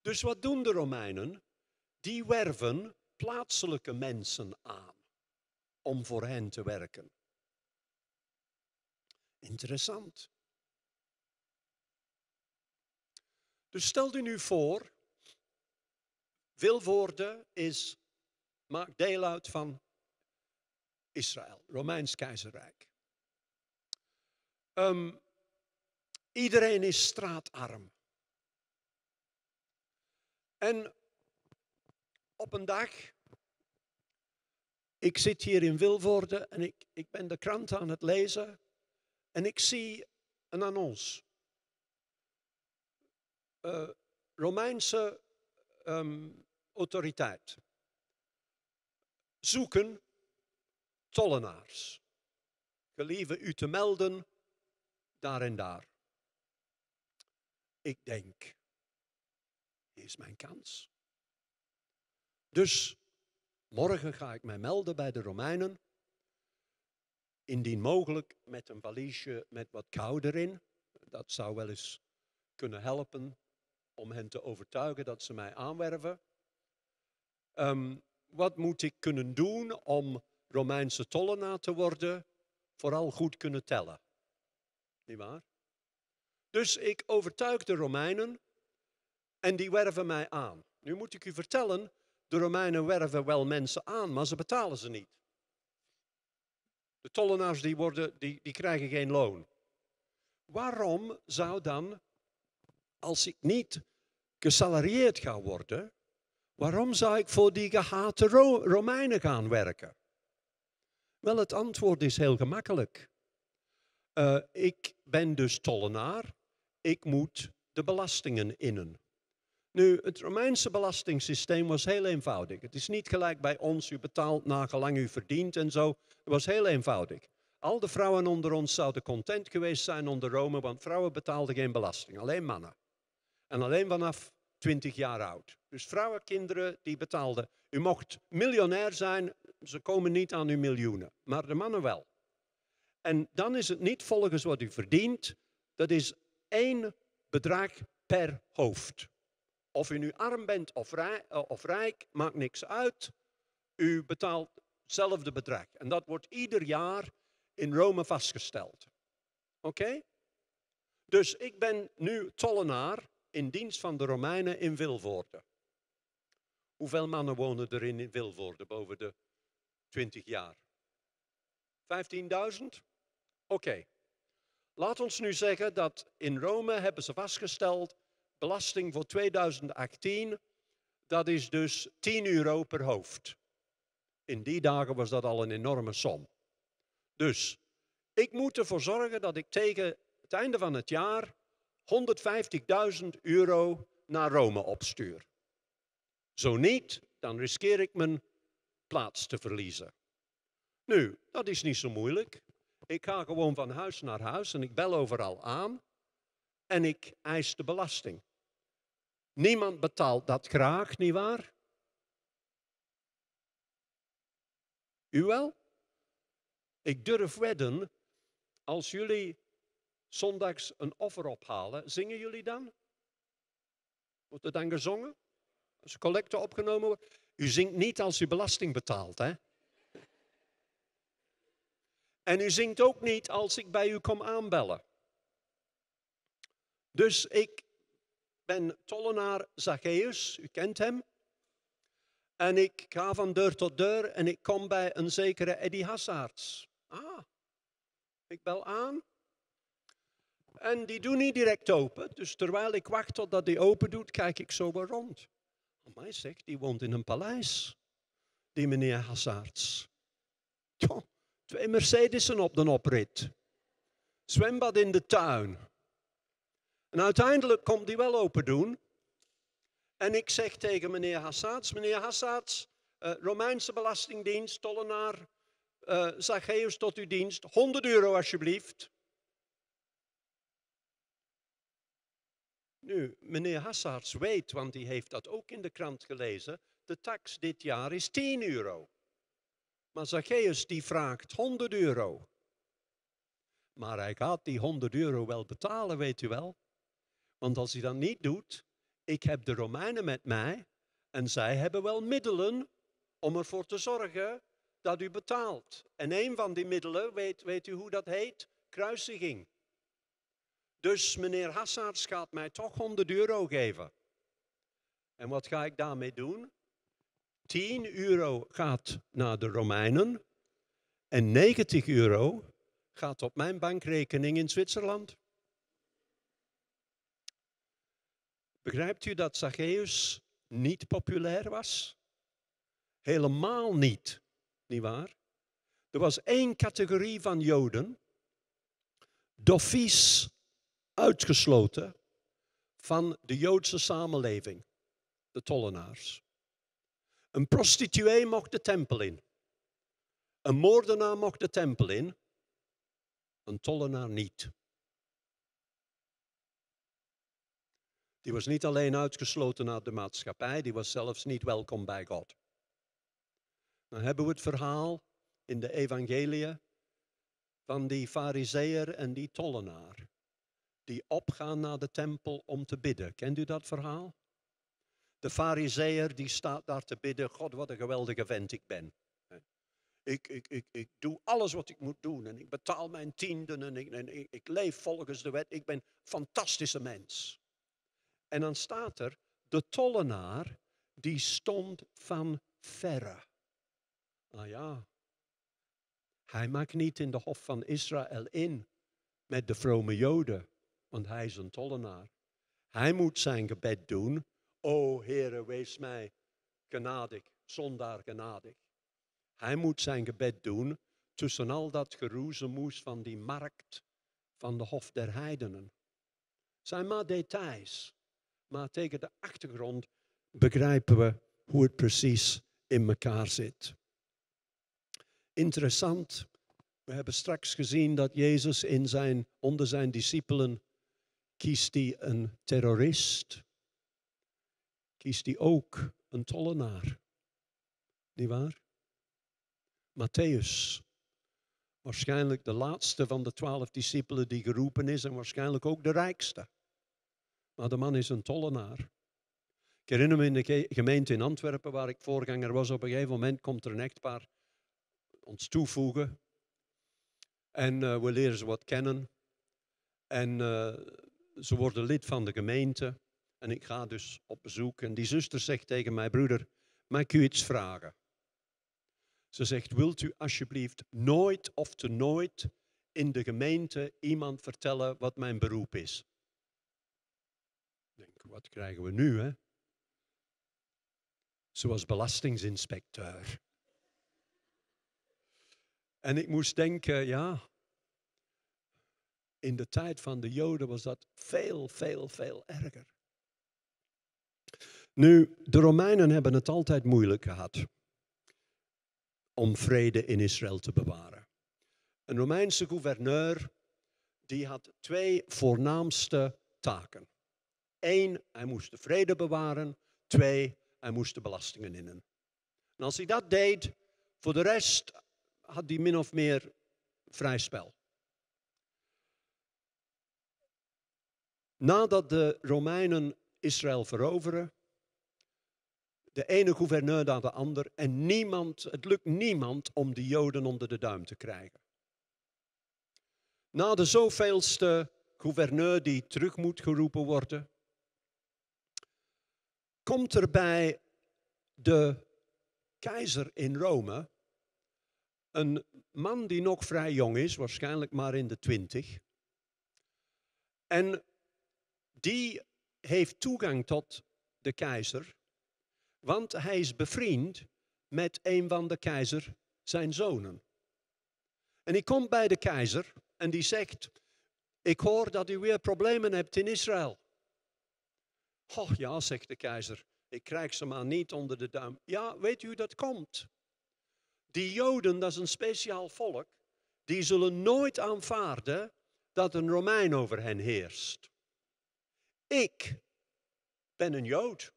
Dus wat doen de Romeinen? Die werven plaatselijke mensen aan om voor hen te werken. Interessant. Dus stel u nu voor, Wilvoorde is, maakt deel uit van Israël, Romeins keizerrijk. Ehm, iedereen is straatarm. En op een dag, ik zit hier in Wilvoorde en ik, ik ben de krant aan het lezen en ik zie een annons. Eh, Romeinse ehm, autoriteit. Zoeken tollenaars. Gelieve u te melden daar en daar. Ik denk, hier is mijn kans. Dus morgen ga ik mij melden bij de Romeinen. Indien mogelijk met een valiesje met wat kou erin. Dat zou wel eens kunnen helpen om hen te overtuigen dat ze mij aanwerven. Ehm, wat moet ik kunnen doen om Romeinse tollenaar te worden? Vooral goed kunnen tellen. Niet waar? Dus ik overtuig de Romeinen en die werven mij aan. Nu moet ik u vertellen, de Romeinen werven wel mensen aan, maar ze betalen ze niet. De tollenaars die, worden, die, die krijgen geen loon. Waarom zou dan, als ik niet gesalarieerd ga worden, waarom zou ik voor die gehate Romeinen gaan werken? Wel, het antwoord is heel gemakkelijk. Eh, ik ben dus tollenaar, ik moet de belastingen innen. Nu, het Romeinse belastingsysteem was heel eenvoudig. Het is niet gelijk bij ons, u betaalt naar gelang u verdient en zo. Het was heel eenvoudig. Al de vrouwen onder ons zouden content geweest zijn onder Rome, want vrouwen betaalden geen belasting, alleen mannen. En alleen vanaf 20 jaar oud. Dus vrouwen, kinderen, die betaalden. U mocht miljonair zijn, ze komen niet aan uw miljoenen, maar de mannen wel. En dan is het niet volgens wat u verdient. Dat is één bedrag per hoofd. Of u nu arm bent of, eh, of rijk, maakt niks uit. U betaalt hetzelfde bedrag. En dat wordt ieder jaar in Rome vastgesteld. Oké? Dus ik ben nu tollenaar in dienst van de Romeinen in Wilvoorde. Hoeveel mannen wonen er in Wilvoorde boven de 20 jaar? 15.000? Oké, laat ons nu zeggen dat in Rome hebben ze vastgesteld, belasting voor 2018, dat is dus 10 euro per hoofd. In die dagen was dat al een enorme som. Dus ik moet ervoor zorgen dat ik tegen het einde van het jaar 150.000 euro naar Rome opstuur. Zo niet, dan riskeer ik mijn plaats te verliezen. Nu, dat is niet zo moeilijk. Ik ga gewoon van huis naar huis en ik bel overal aan en ik eis de belasting. Niemand betaalt dat graag, nietwaar? U wel? Ik durf wedden, als jullie zondags een offer ophalen, zingen jullie dan? Wordt er dan gezongen? Als de collecte opgenomen wordt? U zingt niet als u belasting betaalt, hè? En u zingt ook niet als ik bij u kom aanbellen. Dus ik ben tollenaar Zacchaeus, u kent hem. En ik ga van deur tot deur en ik kom bij een zekere Eddie Hassards. Ah, ik bel aan. En die doen niet direct open. Dus terwijl ik wacht totdat die open doet, kijk ik zo weer rond. hij zegt, die woont in een paleis. Die meneer Hassards. Tjoh. Twee Mercedes'en op de oprit. Zwembad in de tuin. En uiteindelijk komt die wel open doen. En ik zeg tegen meneer Hassaats, meneer Hassaats, eh, Romeinse Belastingdienst, tollenaar, uh, Zacchaeus tot uw dienst, 100 euro alsjeblieft. Nu, meneer Hassaats weet, want die heeft dat ook in de krant gelezen, de tax dit jaar is 10 euro. Maar Zacchaeus die vraagt 100 euro. Maar hij gaat die 100 euro wel betalen, weet u wel. Want als hij dat niet doet, ik heb de Romeinen met mij en zij hebben wel middelen om ervoor te zorgen dat u betaalt. En een van die middelen, weet, weet u hoe dat heet? Kruisiging. Dus meneer Hassaars gaat mij toch 100 euro geven. En wat ga ik daarmee doen? 10 euro gaat naar de Romeinen en 90 euro gaat op mijn bankrekening in Zwitserland. Begrijpt u dat Zacchaeus niet populair was? Helemaal niet, nietwaar? Er was één categorie van Joden, dofies uitgesloten van de Joodse samenleving, de tollenaars. Een prostituee mocht de tempel in. Een moordenaar mocht de tempel in. Een tollenaar niet. Die was niet alleen uitgesloten uit de maatschappij, die was zelfs niet welkom bij God. Dan hebben we het verhaal in de evangelie van die fariseer en die tollenaar, die opgaan naar de tempel om te bidden. Kent u dat verhaal? De fariseer die staat daar te bidden, God wat een geweldige vent ik ben. Ik, ik, ik, ik doe alles wat ik moet doen en ik betaal mijn tienden en ik, en ik, leef volgens de wet. Ik ben een fantastische mens. En dan staat er, de tollenaar die stond van verre. Ah ja, hij maakt niet in de hof van Israël in met de vrome Joden, want hij is een tollenaar. Hij moet zijn gebed doen O Heere, wees mij genadig, zondaar genadig. Hij moet zijn gebed doen tussen al dat geroezemoes van die markt van de Hof der Heidenen. zijn maar details, maar tegen de achtergrond begrijpen we hoe het precies in elkaar zit. Interessant, we hebben straks gezien dat Jezus in zijn, onder zijn discipelen kiest hij een terrorist, is die ook een tollenaar. Niet waar? Matthäus, waarschijnlijk de laatste van de twaalf discipelen die geroepen is en waarschijnlijk ook de rijkste. Maar de man is een tollenaar. Ik herinner me in de gemeente in Antwerpen, waar ik voorganger was, op een gegeven moment komt er een echtpaar ons toevoegen. En eh, we leren ze wat kennen. En eh, ze worden lid van de gemeente. En ik ga dus op bezoek. En die zuster zegt tegen mijn broeder: Mag ik u iets vragen? Ze zegt: Wilt u alsjeblieft nooit of te nooit in de gemeente iemand vertellen wat mijn beroep is? Ik denk: Wat krijgen we nu, hè? Ze was belastingsinspecteur. En ik moest denken: ja, in de tijd van de Joden was dat veel, veel, veel erger. Nu, de Romeinen hebben het altijd moeilijk gehad om vrede in Israël te bewaren. Een Romeinse gouverneur die had twee voornaamste taken. Eén, hij moest de vrede bewaren. Twee, hij moest de belastingen innen. En als hij dat deed, voor de rest had hij min of meer vrij spel. Nadat de Romeinen Israël veroveren, de ene gouverneur dan de ander. En niemand, het lukt niemand om de Joden onder de duim te krijgen. Na de zoveelste gouverneur die terug moet geroepen worden, komt er bij de keizer in Rome een man die nog vrij jong is, waarschijnlijk maar in de twintig. En die heeft toegang tot de keizer want hij is bevriend met een van de keizer, zijn zonen. En hij komt bij de keizer en die zegt, ik hoor dat u weer problemen hebt in Israël. Oh ja, zegt de keizer, ik krijg ze maar niet onder de duim. Ja, weet u, dat komt. Die Joden, dat is een speciaal volk, die zullen nooit aanvaarden dat een Romein over hen heerst. Ik ben een Jood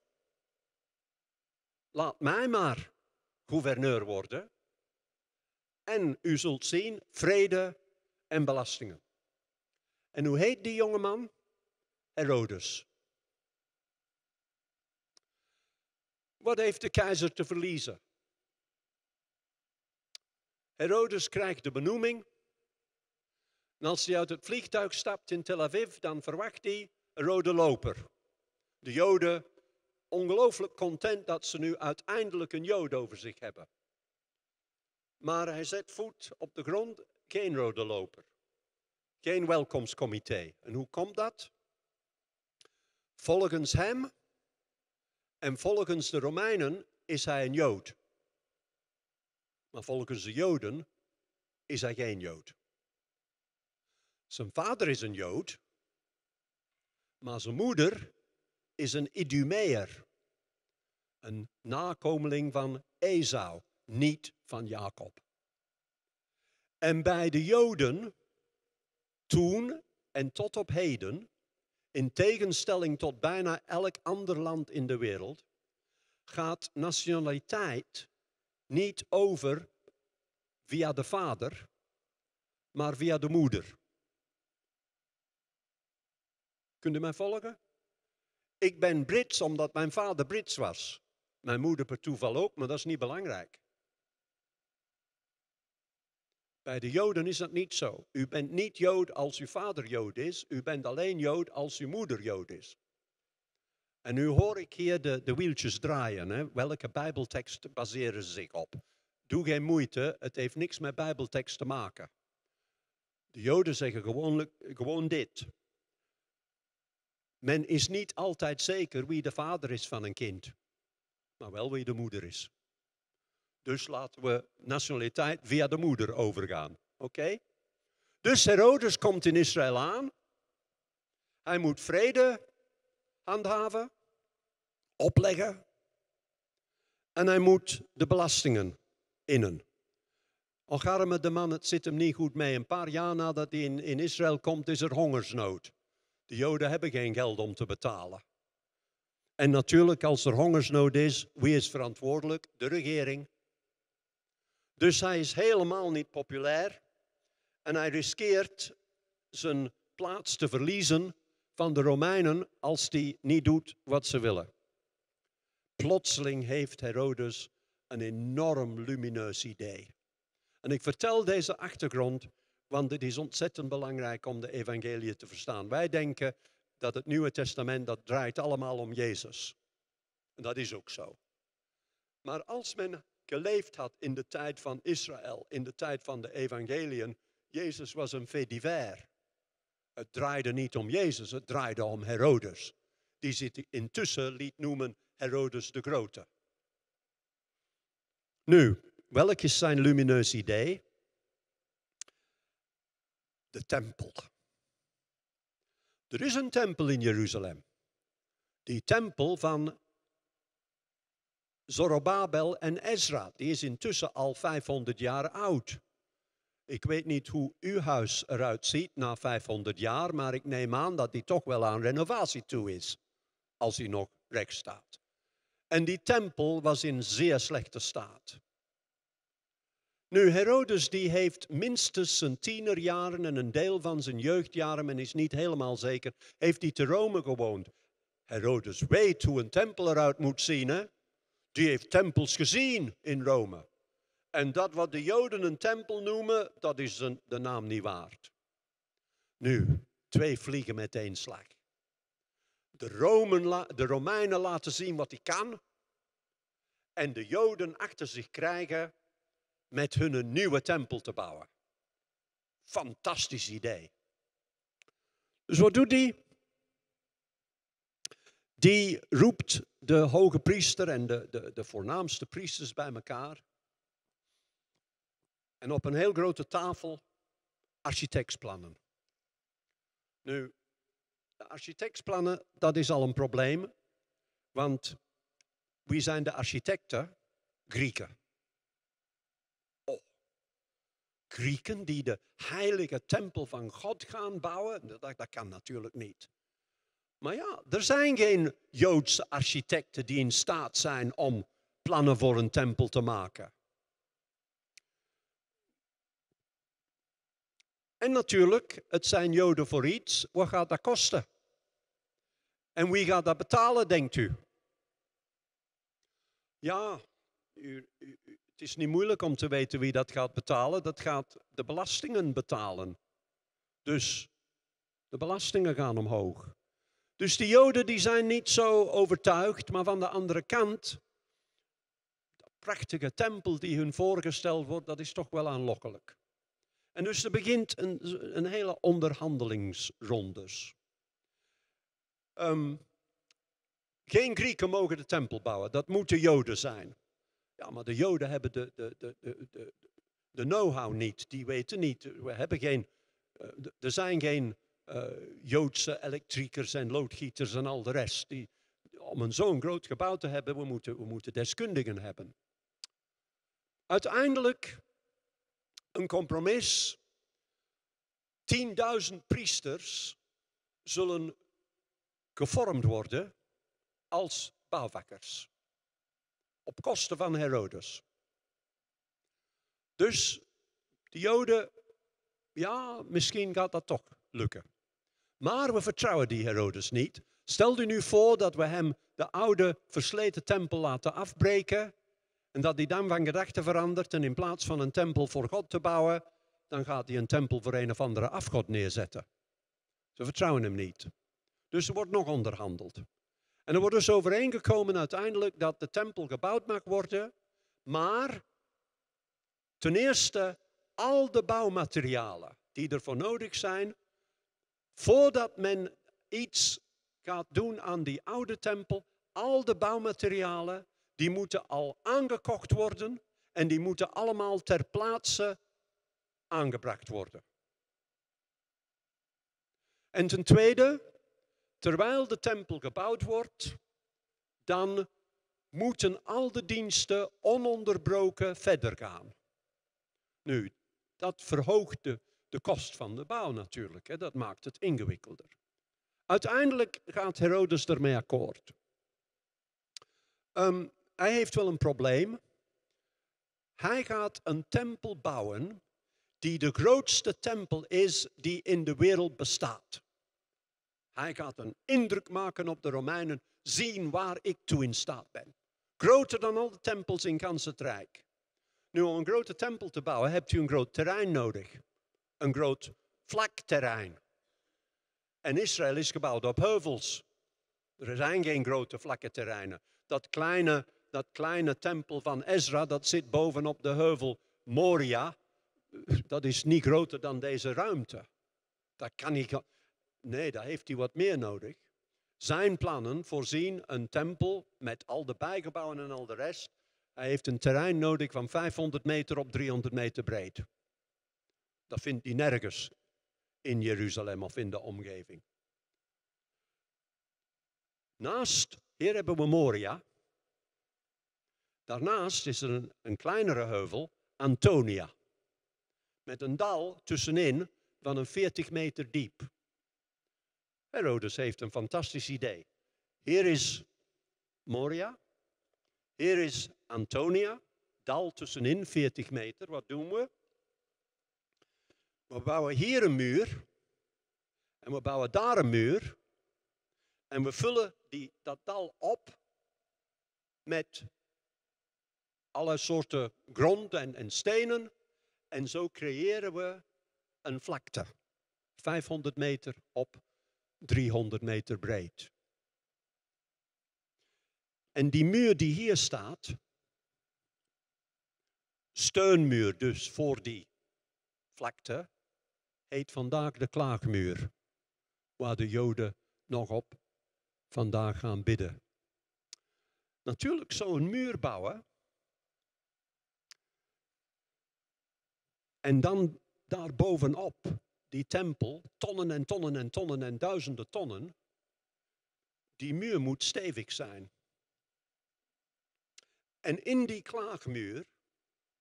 laat mij maar gouverneur worden. En u zult zien vrede en belastingen. En hoe heet die jonge man? Herodes. Wat heeft de keizer te verliezen? Herodes krijgt de benoeming. En als hij uit het vliegtuig stapt in Tel Aviv, dan verwacht hij een rode loper. De Joden ongelooflijk content dat ze nu uiteindelijk een Jood over zich hebben. Maar hij zet voet op de grond, geen rode loper, geen welkomstcomité. En hoe komt dat? Volgens hem en volgens de Romeinen is hij een Jood. Maar volgens de Joden is hij geen Jood. Zijn vader is een Jood, maar zijn moeder is een Idumeer. Een nakomeling van Esau, niet van Jacob. En bij de Joden, toen en tot op heden, in tegenstelling tot bijna elk ander land in de wereld, gaat nationaliteit niet over via de vader, maar via de moeder. Kunt u mij volgen? Ik ben Brits omdat mijn vader Brits was. Mijn moeder per toeval ook, maar dat is niet belangrijk. Bij de Joden is dat niet zo. U bent niet Jood als uw vader Jood is. U bent alleen Jood als uw moeder Jood is. En nu hoor ik hier de, de wieltjes draaien. Hè? Welke Bijbelteksten baseren ze zich op? Doe geen moeite, het heeft niks met Bijbeltekst te maken. De Joden zeggen gewoon dit. Men is niet altijd zeker wie de vader is van een kind, maar wel wie de moeder is. Dus laten we nationaliteit via de moeder overgaan. Oké? Dus Herodes komt in Israël aan. Hij moet vrede handhaven, opleggen. En hij moet de belastingen innen. Al de man, het zit hem niet goed mee. Een paar jaar nadat hij in, in Israël komt, is er hongersnood. De Joden hebben geen geld om te betalen. En natuurlijk, als er hongersnood is, wie is verantwoordelijk? De regering. Dus hij is helemaal niet populair en hij riskeert zijn plaats te verliezen van de Romeinen als hij niet doet wat ze willen. Plotseling heeft Herodes een enorm lumineus idee. En ik vertel deze achtergrond want het is ontzettend belangrijk om de evangelie te verstaan. Wij denken dat het Nieuwe Testament dat draait allemaal om Jezus. En dat is ook zo. Maar als men geleefd had in de tijd van Israël, in de tijd van de evangeliën, Jezus was een fediver. Het draaide niet om Jezus, het draaide om Herodes. Die zich intussen liet noemen Herodes de Grote. Nu, welk is zijn lumineus idee? de tempel. Er is een tempel in Jeruzalem. Die tempel van Zorobabel en Ezra, die is intussen al 500 jaar oud. Ik weet niet hoe uw huis eruit ziet na 500 jaar, maar ik neem aan dat die toch wel aan renovatie toe is, als die nog recht staat. En die tempel was in zeer slechte staat. Nu, Herodes die heeft minstens zijn tienerjaren en een deel van zijn jeugdjaren, men is niet helemaal zeker, heeft hij te Rome gewoond. Herodes weet hoe een tempel eruit moet zien. Hè? Die heeft tempels gezien in Rome. En dat wat de Joden een tempel noemen, dat is de naam niet waard. Nu, twee vliegen met één slag. De, de Romeinen laten zien wat hij kan. En de Joden achter zich krijgen met hun een nieuwe tempel te bouwen. Fantastisch idee. Dus wat doet die? Die roept de hoge priester en de, de, de voornaamste priesters bij elkaar. En op een heel grote tafel architectsplannen. Nu, de architectsplannen, dat is al een probleem. Want wie zijn de architecten? Grieken. Grieken die de heilige tempel van God gaan bouwen. Nou, dat, dat kan natuurlijk niet. Maar ja, er zijn geen Joodse architecten die in staat zijn om plannen voor een tempel te maken. En natuurlijk, het zijn Joden voor iets. Wat gaat dat kosten? En wie gaat dat betalen, denkt u? Ja, u, het is niet moeilijk om te weten wie dat gaat betalen. Dat gaat de belastingen betalen. Dus de belastingen gaan omhoog. Dus de Joden die zijn niet zo overtuigd, maar van de andere kant, de prachtige tempel die hun voorgesteld wordt, dat is toch wel aanlokkelijk. En dus er begint een, een hele onderhandelingsrondes. Ehm, geen Grieken mogen de tempel bouwen, dat moeten Joden zijn. Ja, maar de Joden hebben de, de, de, de, de know-how niet. Die weten niet. Eh, we hebben geen, eh, er zijn geen eh, Joodse elektriekers en loodgieters en al de rest. Die, om een zo'n groot gebouw te hebben, we moeten, we moeten deskundigen hebben. Uiteindelijk een compromis. 10.000 priesters zullen gevormd worden als bouwvakkers op kosten van Herodes. Dus de Joden, ja, misschien gaat dat toch lukken. Maar we vertrouwen die Herodes niet. Stel u nu voor dat we hem de oude versleten tempel laten afbreken en dat hij dan van gedachten verandert en in plaats van een tempel voor God te bouwen, dan gaat hij een tempel voor een of andere afgod neerzetten. Ze vertrouwen hem niet. Dus er wordt nog onderhandeld. En er wordt dus overeengekomen uiteindelijk dat de tempel gebouwd mag worden, maar ten eerste al de bouwmaterialen die ervoor nodig zijn, voordat men iets gaat doen aan die oude tempel, al de bouwmaterialen, die moeten al aangekocht worden en die moeten allemaal ter plaatse aangebracht worden. En ten tweede, terwijl de tempel gebouwd wordt, dan moeten al de diensten ononderbroken verder gaan. Nu, dat verhoogt de, de kost van de bouw natuurlijk. Hè? Dat maakt het ingewikkelder. Uiteindelijk gaat Herodes ermee akkoord. Ehm, hij heeft wel een probleem. Hij gaat een tempel bouwen die de grootste tempel is die in de wereld bestaat. Hij gaat een indruk maken op de Romeinen, zien waar ik toe in staat ben. Groter dan al de tempels in Gans het Rijk. Nu, om een grote tempel te bouwen, hebt u een groot terrein nodig. Een groot vlak terrein. En Israël is gebouwd op heuvels. Er zijn geen grote vlakke terreinen. Dat kleine, dat kleine tempel van Ezra, dat zit bovenop de heuvel Moria. Dat is niet groter dan deze ruimte. Dat kan niet. Nee, daar heeft hij wat meer nodig. Zijn plannen voorzien een tempel met al de bijgebouwen en al de rest. Hij heeft een terrein nodig van 500 meter op 300 meter breed. Dat vindt hij nergens in Jeruzalem of in de omgeving. Naast, hier hebben we Moria. Daarnaast is er een, een kleinere heuvel, Antonia. Met een dal tussenin van een 40 meter diep. Herodes heeft een fantastisch idee. Hier is Moria. Hier is Antonia. Dal tussenin, 40 meter. Wat doen we? We bouwen hier een muur. En we bouwen daar een muur. En we vullen die, dat dal op met alle soorten grond en, en stenen. En zo creëren we een vlakte. 500 meter op 300 meter breed. En die muur die hier staat, steunmuur dus voor die vlakte, heet vandaag de klaagmuur, waar de Joden nog op vandaag gaan bidden. Natuurlijk, een muur bouwen en dan daarbovenop die tempel, tonnen en tonnen en tonnen en duizenden tonnen, die muur moet stevig zijn. En in die klaagmuur,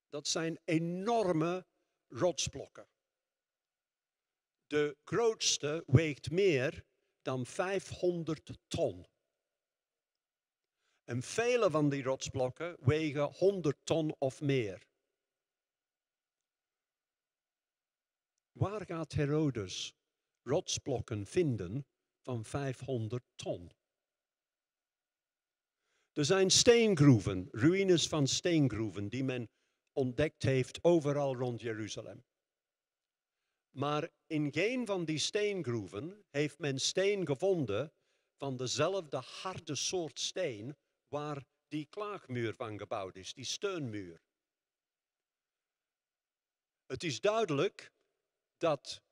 dat zijn enorme rotsblokken. De grootste weegt meer dan 500 ton. En vele van die rotsblokken wegen 100 ton of meer. Waar gaat Herodes rotsblokken vinden van 500 ton? Er zijn steengroeven, ruïnes van steengroeven, die men ontdekt heeft overal rond Jeruzalem. Maar in geen van die steengroeven heeft men steen gevonden van dezelfde harde soort steen waar die klaagmuur van gebouwd is, die steunmuur. Het is duidelijk dat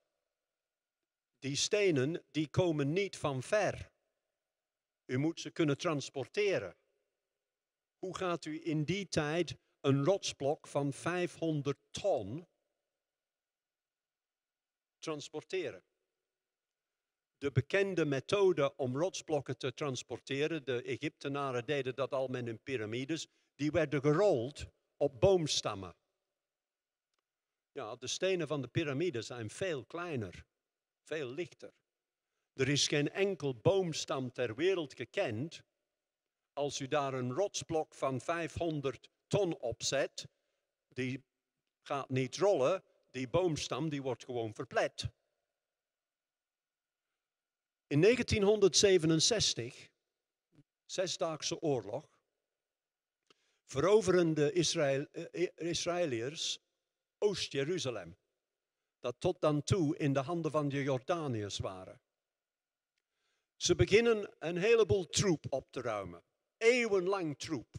die stenen, die komen niet van ver. U moet ze kunnen transporteren. Hoe gaat u in die tijd een rotsblok van 500 ton transporteren? De bekende methode om rotsblokken te transporteren, de Egyptenaren deden dat al met hun piramides, die werden gerold op boomstammen. Ja, de stenen van de piramide zijn veel kleiner, veel lichter. Er is geen enkel boomstam ter wereld gekend. Als u daar een rotsblok van 500 ton op zet, die gaat niet rollen, die boomstam die wordt gewoon verplet. In 1967, Zesdaagse Oorlog, veroveren de Israël, eh, Israëliërs Oost-Jeruzalem, dat tot dan toe in de handen van de Jordaniërs waren. Ze beginnen een heleboel troep op te ruimen, eeuwenlang troep.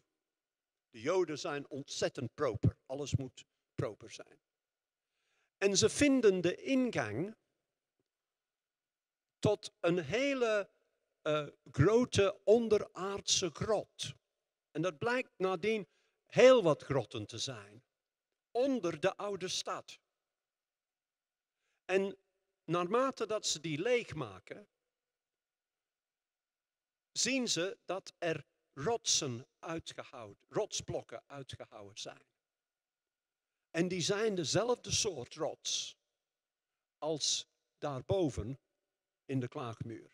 De Joden zijn ontzettend proper, alles moet proper zijn. En ze vinden de ingang tot een hele eh, grote onderaardse grot. En dat blijkt nadien heel wat grotten te zijn onder de oude stad. En naarmate dat ze die leegmaken, zien ze dat er rotsen uitgehouden, rotsblokken uitgehouden zijn. En die zijn dezelfde soort rots als daarboven in de klaagmuur.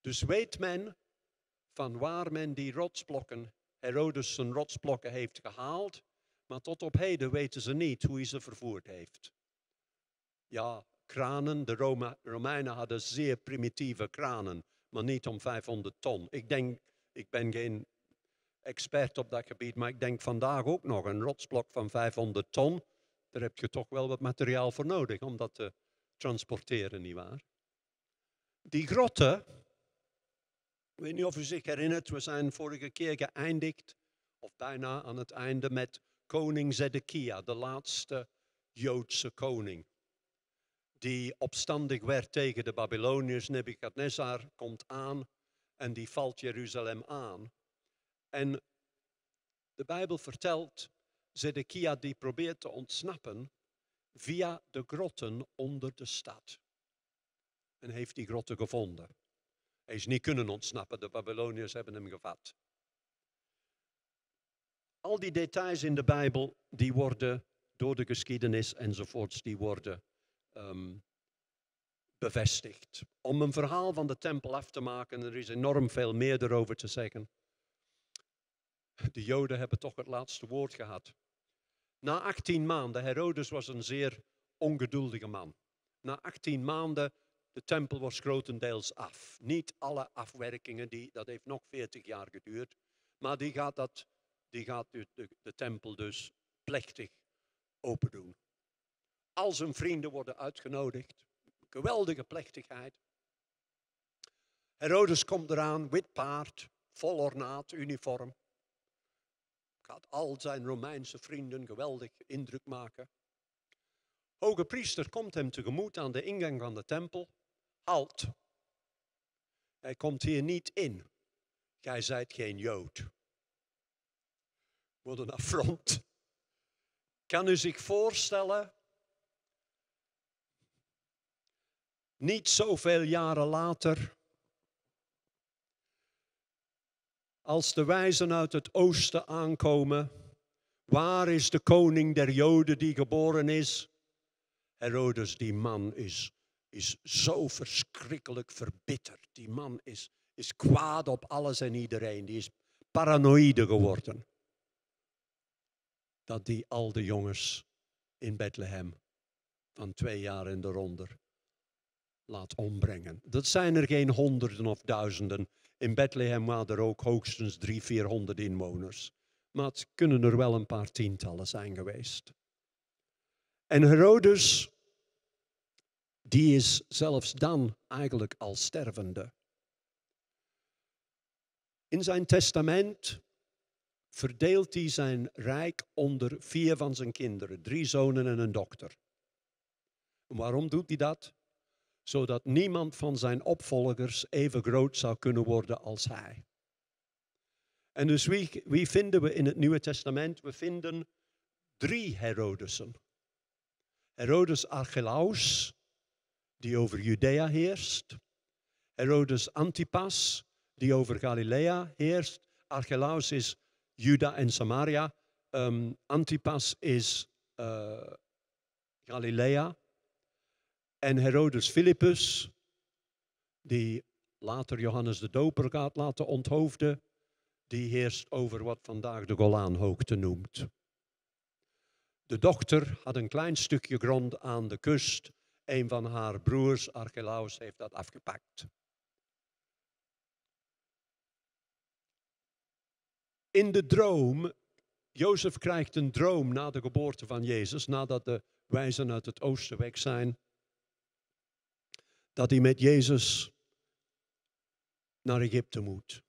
Dus weet men van waar men die rotsblokken, Herodes zijn rotsblokken heeft gehaald maar tot op heden weten ze niet hoe hij ze vervoerd heeft. Ja, kranen. De Roma, Romeinen hadden zeer primitieve kranen, maar niet om 500 ton. Ik denk, ik ben geen expert op dat gebied, maar ik denk vandaag ook nog een rotsblok van 500 ton. Daar heb je toch wel wat materiaal voor nodig om dat te transporteren, nietwaar? Die grotten, ik weet niet of u zich herinnert, we zijn vorige keer geëindigd, of bijna aan het einde, met koning Zedekia, de laatste Joodse koning, die opstandig werd tegen de Babyloniërs. Nebuchadnezzar komt aan en die valt Jeruzalem aan. En de Bijbel vertelt, Zedekia die probeert te ontsnappen via de grotten onder de stad. En heeft die grotten gevonden. Hij is niet kunnen ontsnappen, de Babyloniërs hebben hem gevat. Al die details in de Bijbel, die worden door de geschiedenis enzovoorts, die worden ehm, bevestigd. Om een verhaal van de tempel af te maken, er is enorm veel meer erover te zeggen. De Joden hebben toch het laatste woord gehad. Na 18 maanden, Herodes was een zeer ongeduldige man. Na 18 maanden, de tempel was grotendeels af. Niet alle afwerkingen, die, dat heeft nog 40 jaar geduurd. Maar die gaat dat die gaat de, tempel dus plechtig open doen. Al zijn vrienden worden uitgenodigd. Geweldige plechtigheid. Herodes komt eraan, wit paard, vol ornaat, uniform. Gaat al zijn Romeinse vrienden geweldig indruk maken. Hoge priester komt hem tegemoet aan de ingang van de tempel. Halt. Hij komt hier niet in. Gij zijt geen Jood. Wat een affront. Kan u zich voorstellen? Niet zoveel jaren later, als de wijzen uit het oosten aankomen, waar is de koning der Joden die geboren is? Herodes, die man is, is zo verschrikkelijk verbitterd. Die man is, is kwaad op alles en iedereen. Die is paranoïde geworden dat die al de jongens in Bethlehem van twee jaar en eronder laat ombrengen. Dat zijn er geen honderden of duizenden. In Bethlehem waren er ook hoogstens drie, vierhonderd inwoners. Maar het kunnen er wel een paar tientallen zijn geweest. En Herodes, die is zelfs dan eigenlijk al stervende. In zijn testament verdeelt hij zijn rijk onder vier van zijn kinderen, drie zonen en een dochter. waarom doet hij dat? Zodat niemand van zijn opvolgers even groot zou kunnen worden als hij. En dus wie, wie vinden we in het Nieuwe Testament? We vinden drie Herodesen. Herodes Archelaus, die over Judea heerst. Herodes Antipas, die over Galilea heerst. Archelaus is Juda en Samaria. Ehm, Antipas is uh, Galilea. En Herodes Philippus, die later Johannes de Doper gaat laten onthoofden, die heerst over wat vandaag de Golaanhoogte noemt. De dochter had een klein stukje grond aan de kust. Een van haar broers, Archelaus, heeft dat afgepakt. In de droom, Jozef krijgt een droom na de geboorte van Jezus, nadat de wijzen uit het oosten weg zijn, dat hij met Jezus naar Egypte moet.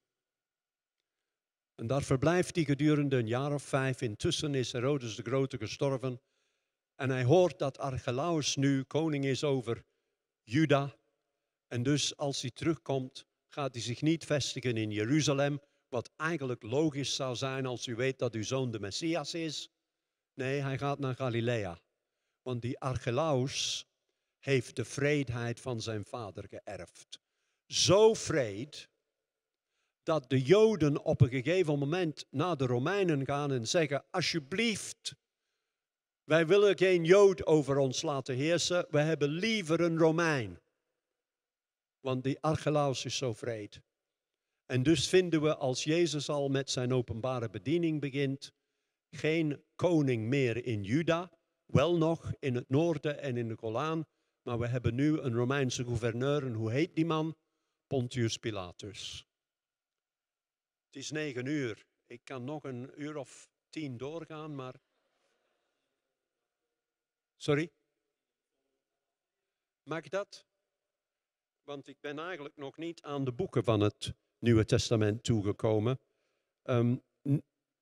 En daar verblijft hij gedurende een jaar of vijf. Intussen is Herodes de Grote gestorven. En hij hoort dat Archelaus nu koning is over Juda. En dus als hij terugkomt, gaat hij zich niet vestigen in Jeruzalem, wat eigenlijk logisch zou zijn als u weet dat uw zoon de Messias is. Nee, hij gaat naar Galilea. Want die Archelaus heeft de vreedheid van zijn vader geërfd. Zo vreed dat de Joden op een gegeven moment naar de Romeinen gaan en zeggen: Alsjeblieft, wij willen geen Jood over ons laten heersen, we hebben liever een Romein. Want die Archelaus is zo vreed. En dus vinden we als Jezus al met zijn openbare bediening begint, geen koning meer in Juda, wel nog in het noorden en in de Golan, maar we hebben nu een Romeinse gouverneur en hoe heet die man? Pontius Pilatus. Het is negen uur. Ik kan nog een uur of tien doorgaan, maar. Sorry? Mag dat? Want ik ben eigenlijk nog niet aan de boeken van het Nieuwe Testament toegekomen. Ehm,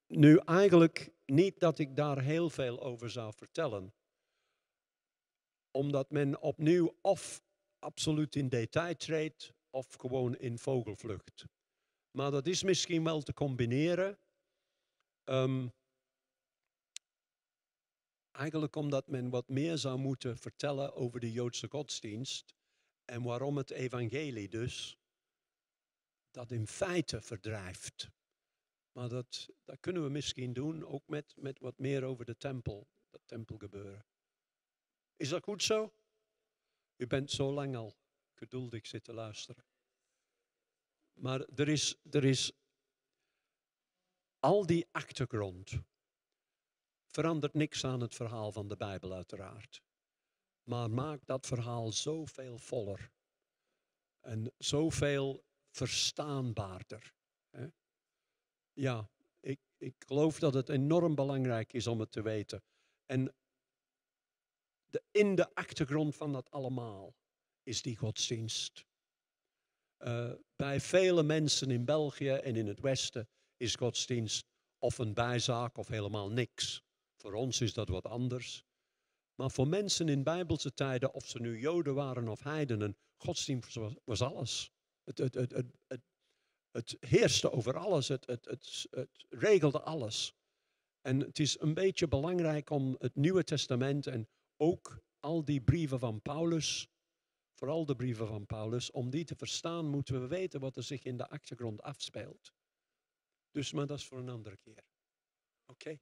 nu eigenlijk niet dat ik daar heel veel over zou vertellen, omdat men opnieuw of absoluut in detail treedt of gewoon in vogelvlucht. Maar dat is misschien wel te combineren. Ehm, eigenlijk omdat men wat meer zou moeten vertellen over de Joodse godsdienst en waarom het evangelie dus dat in feite verdrijft. Maar dat, dat kunnen we misschien doen, ook met, met wat meer over de tempel, dat tempelgebeuren. Is dat goed zo? U bent zo lang al geduldig zitten luisteren. Maar er is, er is al die achtergrond. Verandert niks aan het verhaal van de Bijbel, uiteraard. Maar maakt dat verhaal zoveel voller. En zoveel verstaanbaarder. Ja, ik, ik geloof dat het enorm belangrijk is om het te weten. En de, in de achtergrond van dat allemaal is die godsdienst. Eh, bij vele mensen in België en in het Westen is godsdienst of een bijzaak of helemaal niks. Voor ons is dat wat anders. Maar voor mensen in bijbelse tijden, of ze nu Joden waren of heidenen, godsdienst was, was alles. Het, het, het, het, het, heerste over alles, het, het, het, het regelde alles. En het is een beetje belangrijk om het Nieuwe Testament en ook al die brieven van Paulus, vooral de brieven van Paulus, om die te verstaan moeten we weten wat er zich in de achtergrond afspeelt. Dus, maar dat is voor een andere keer. Oké?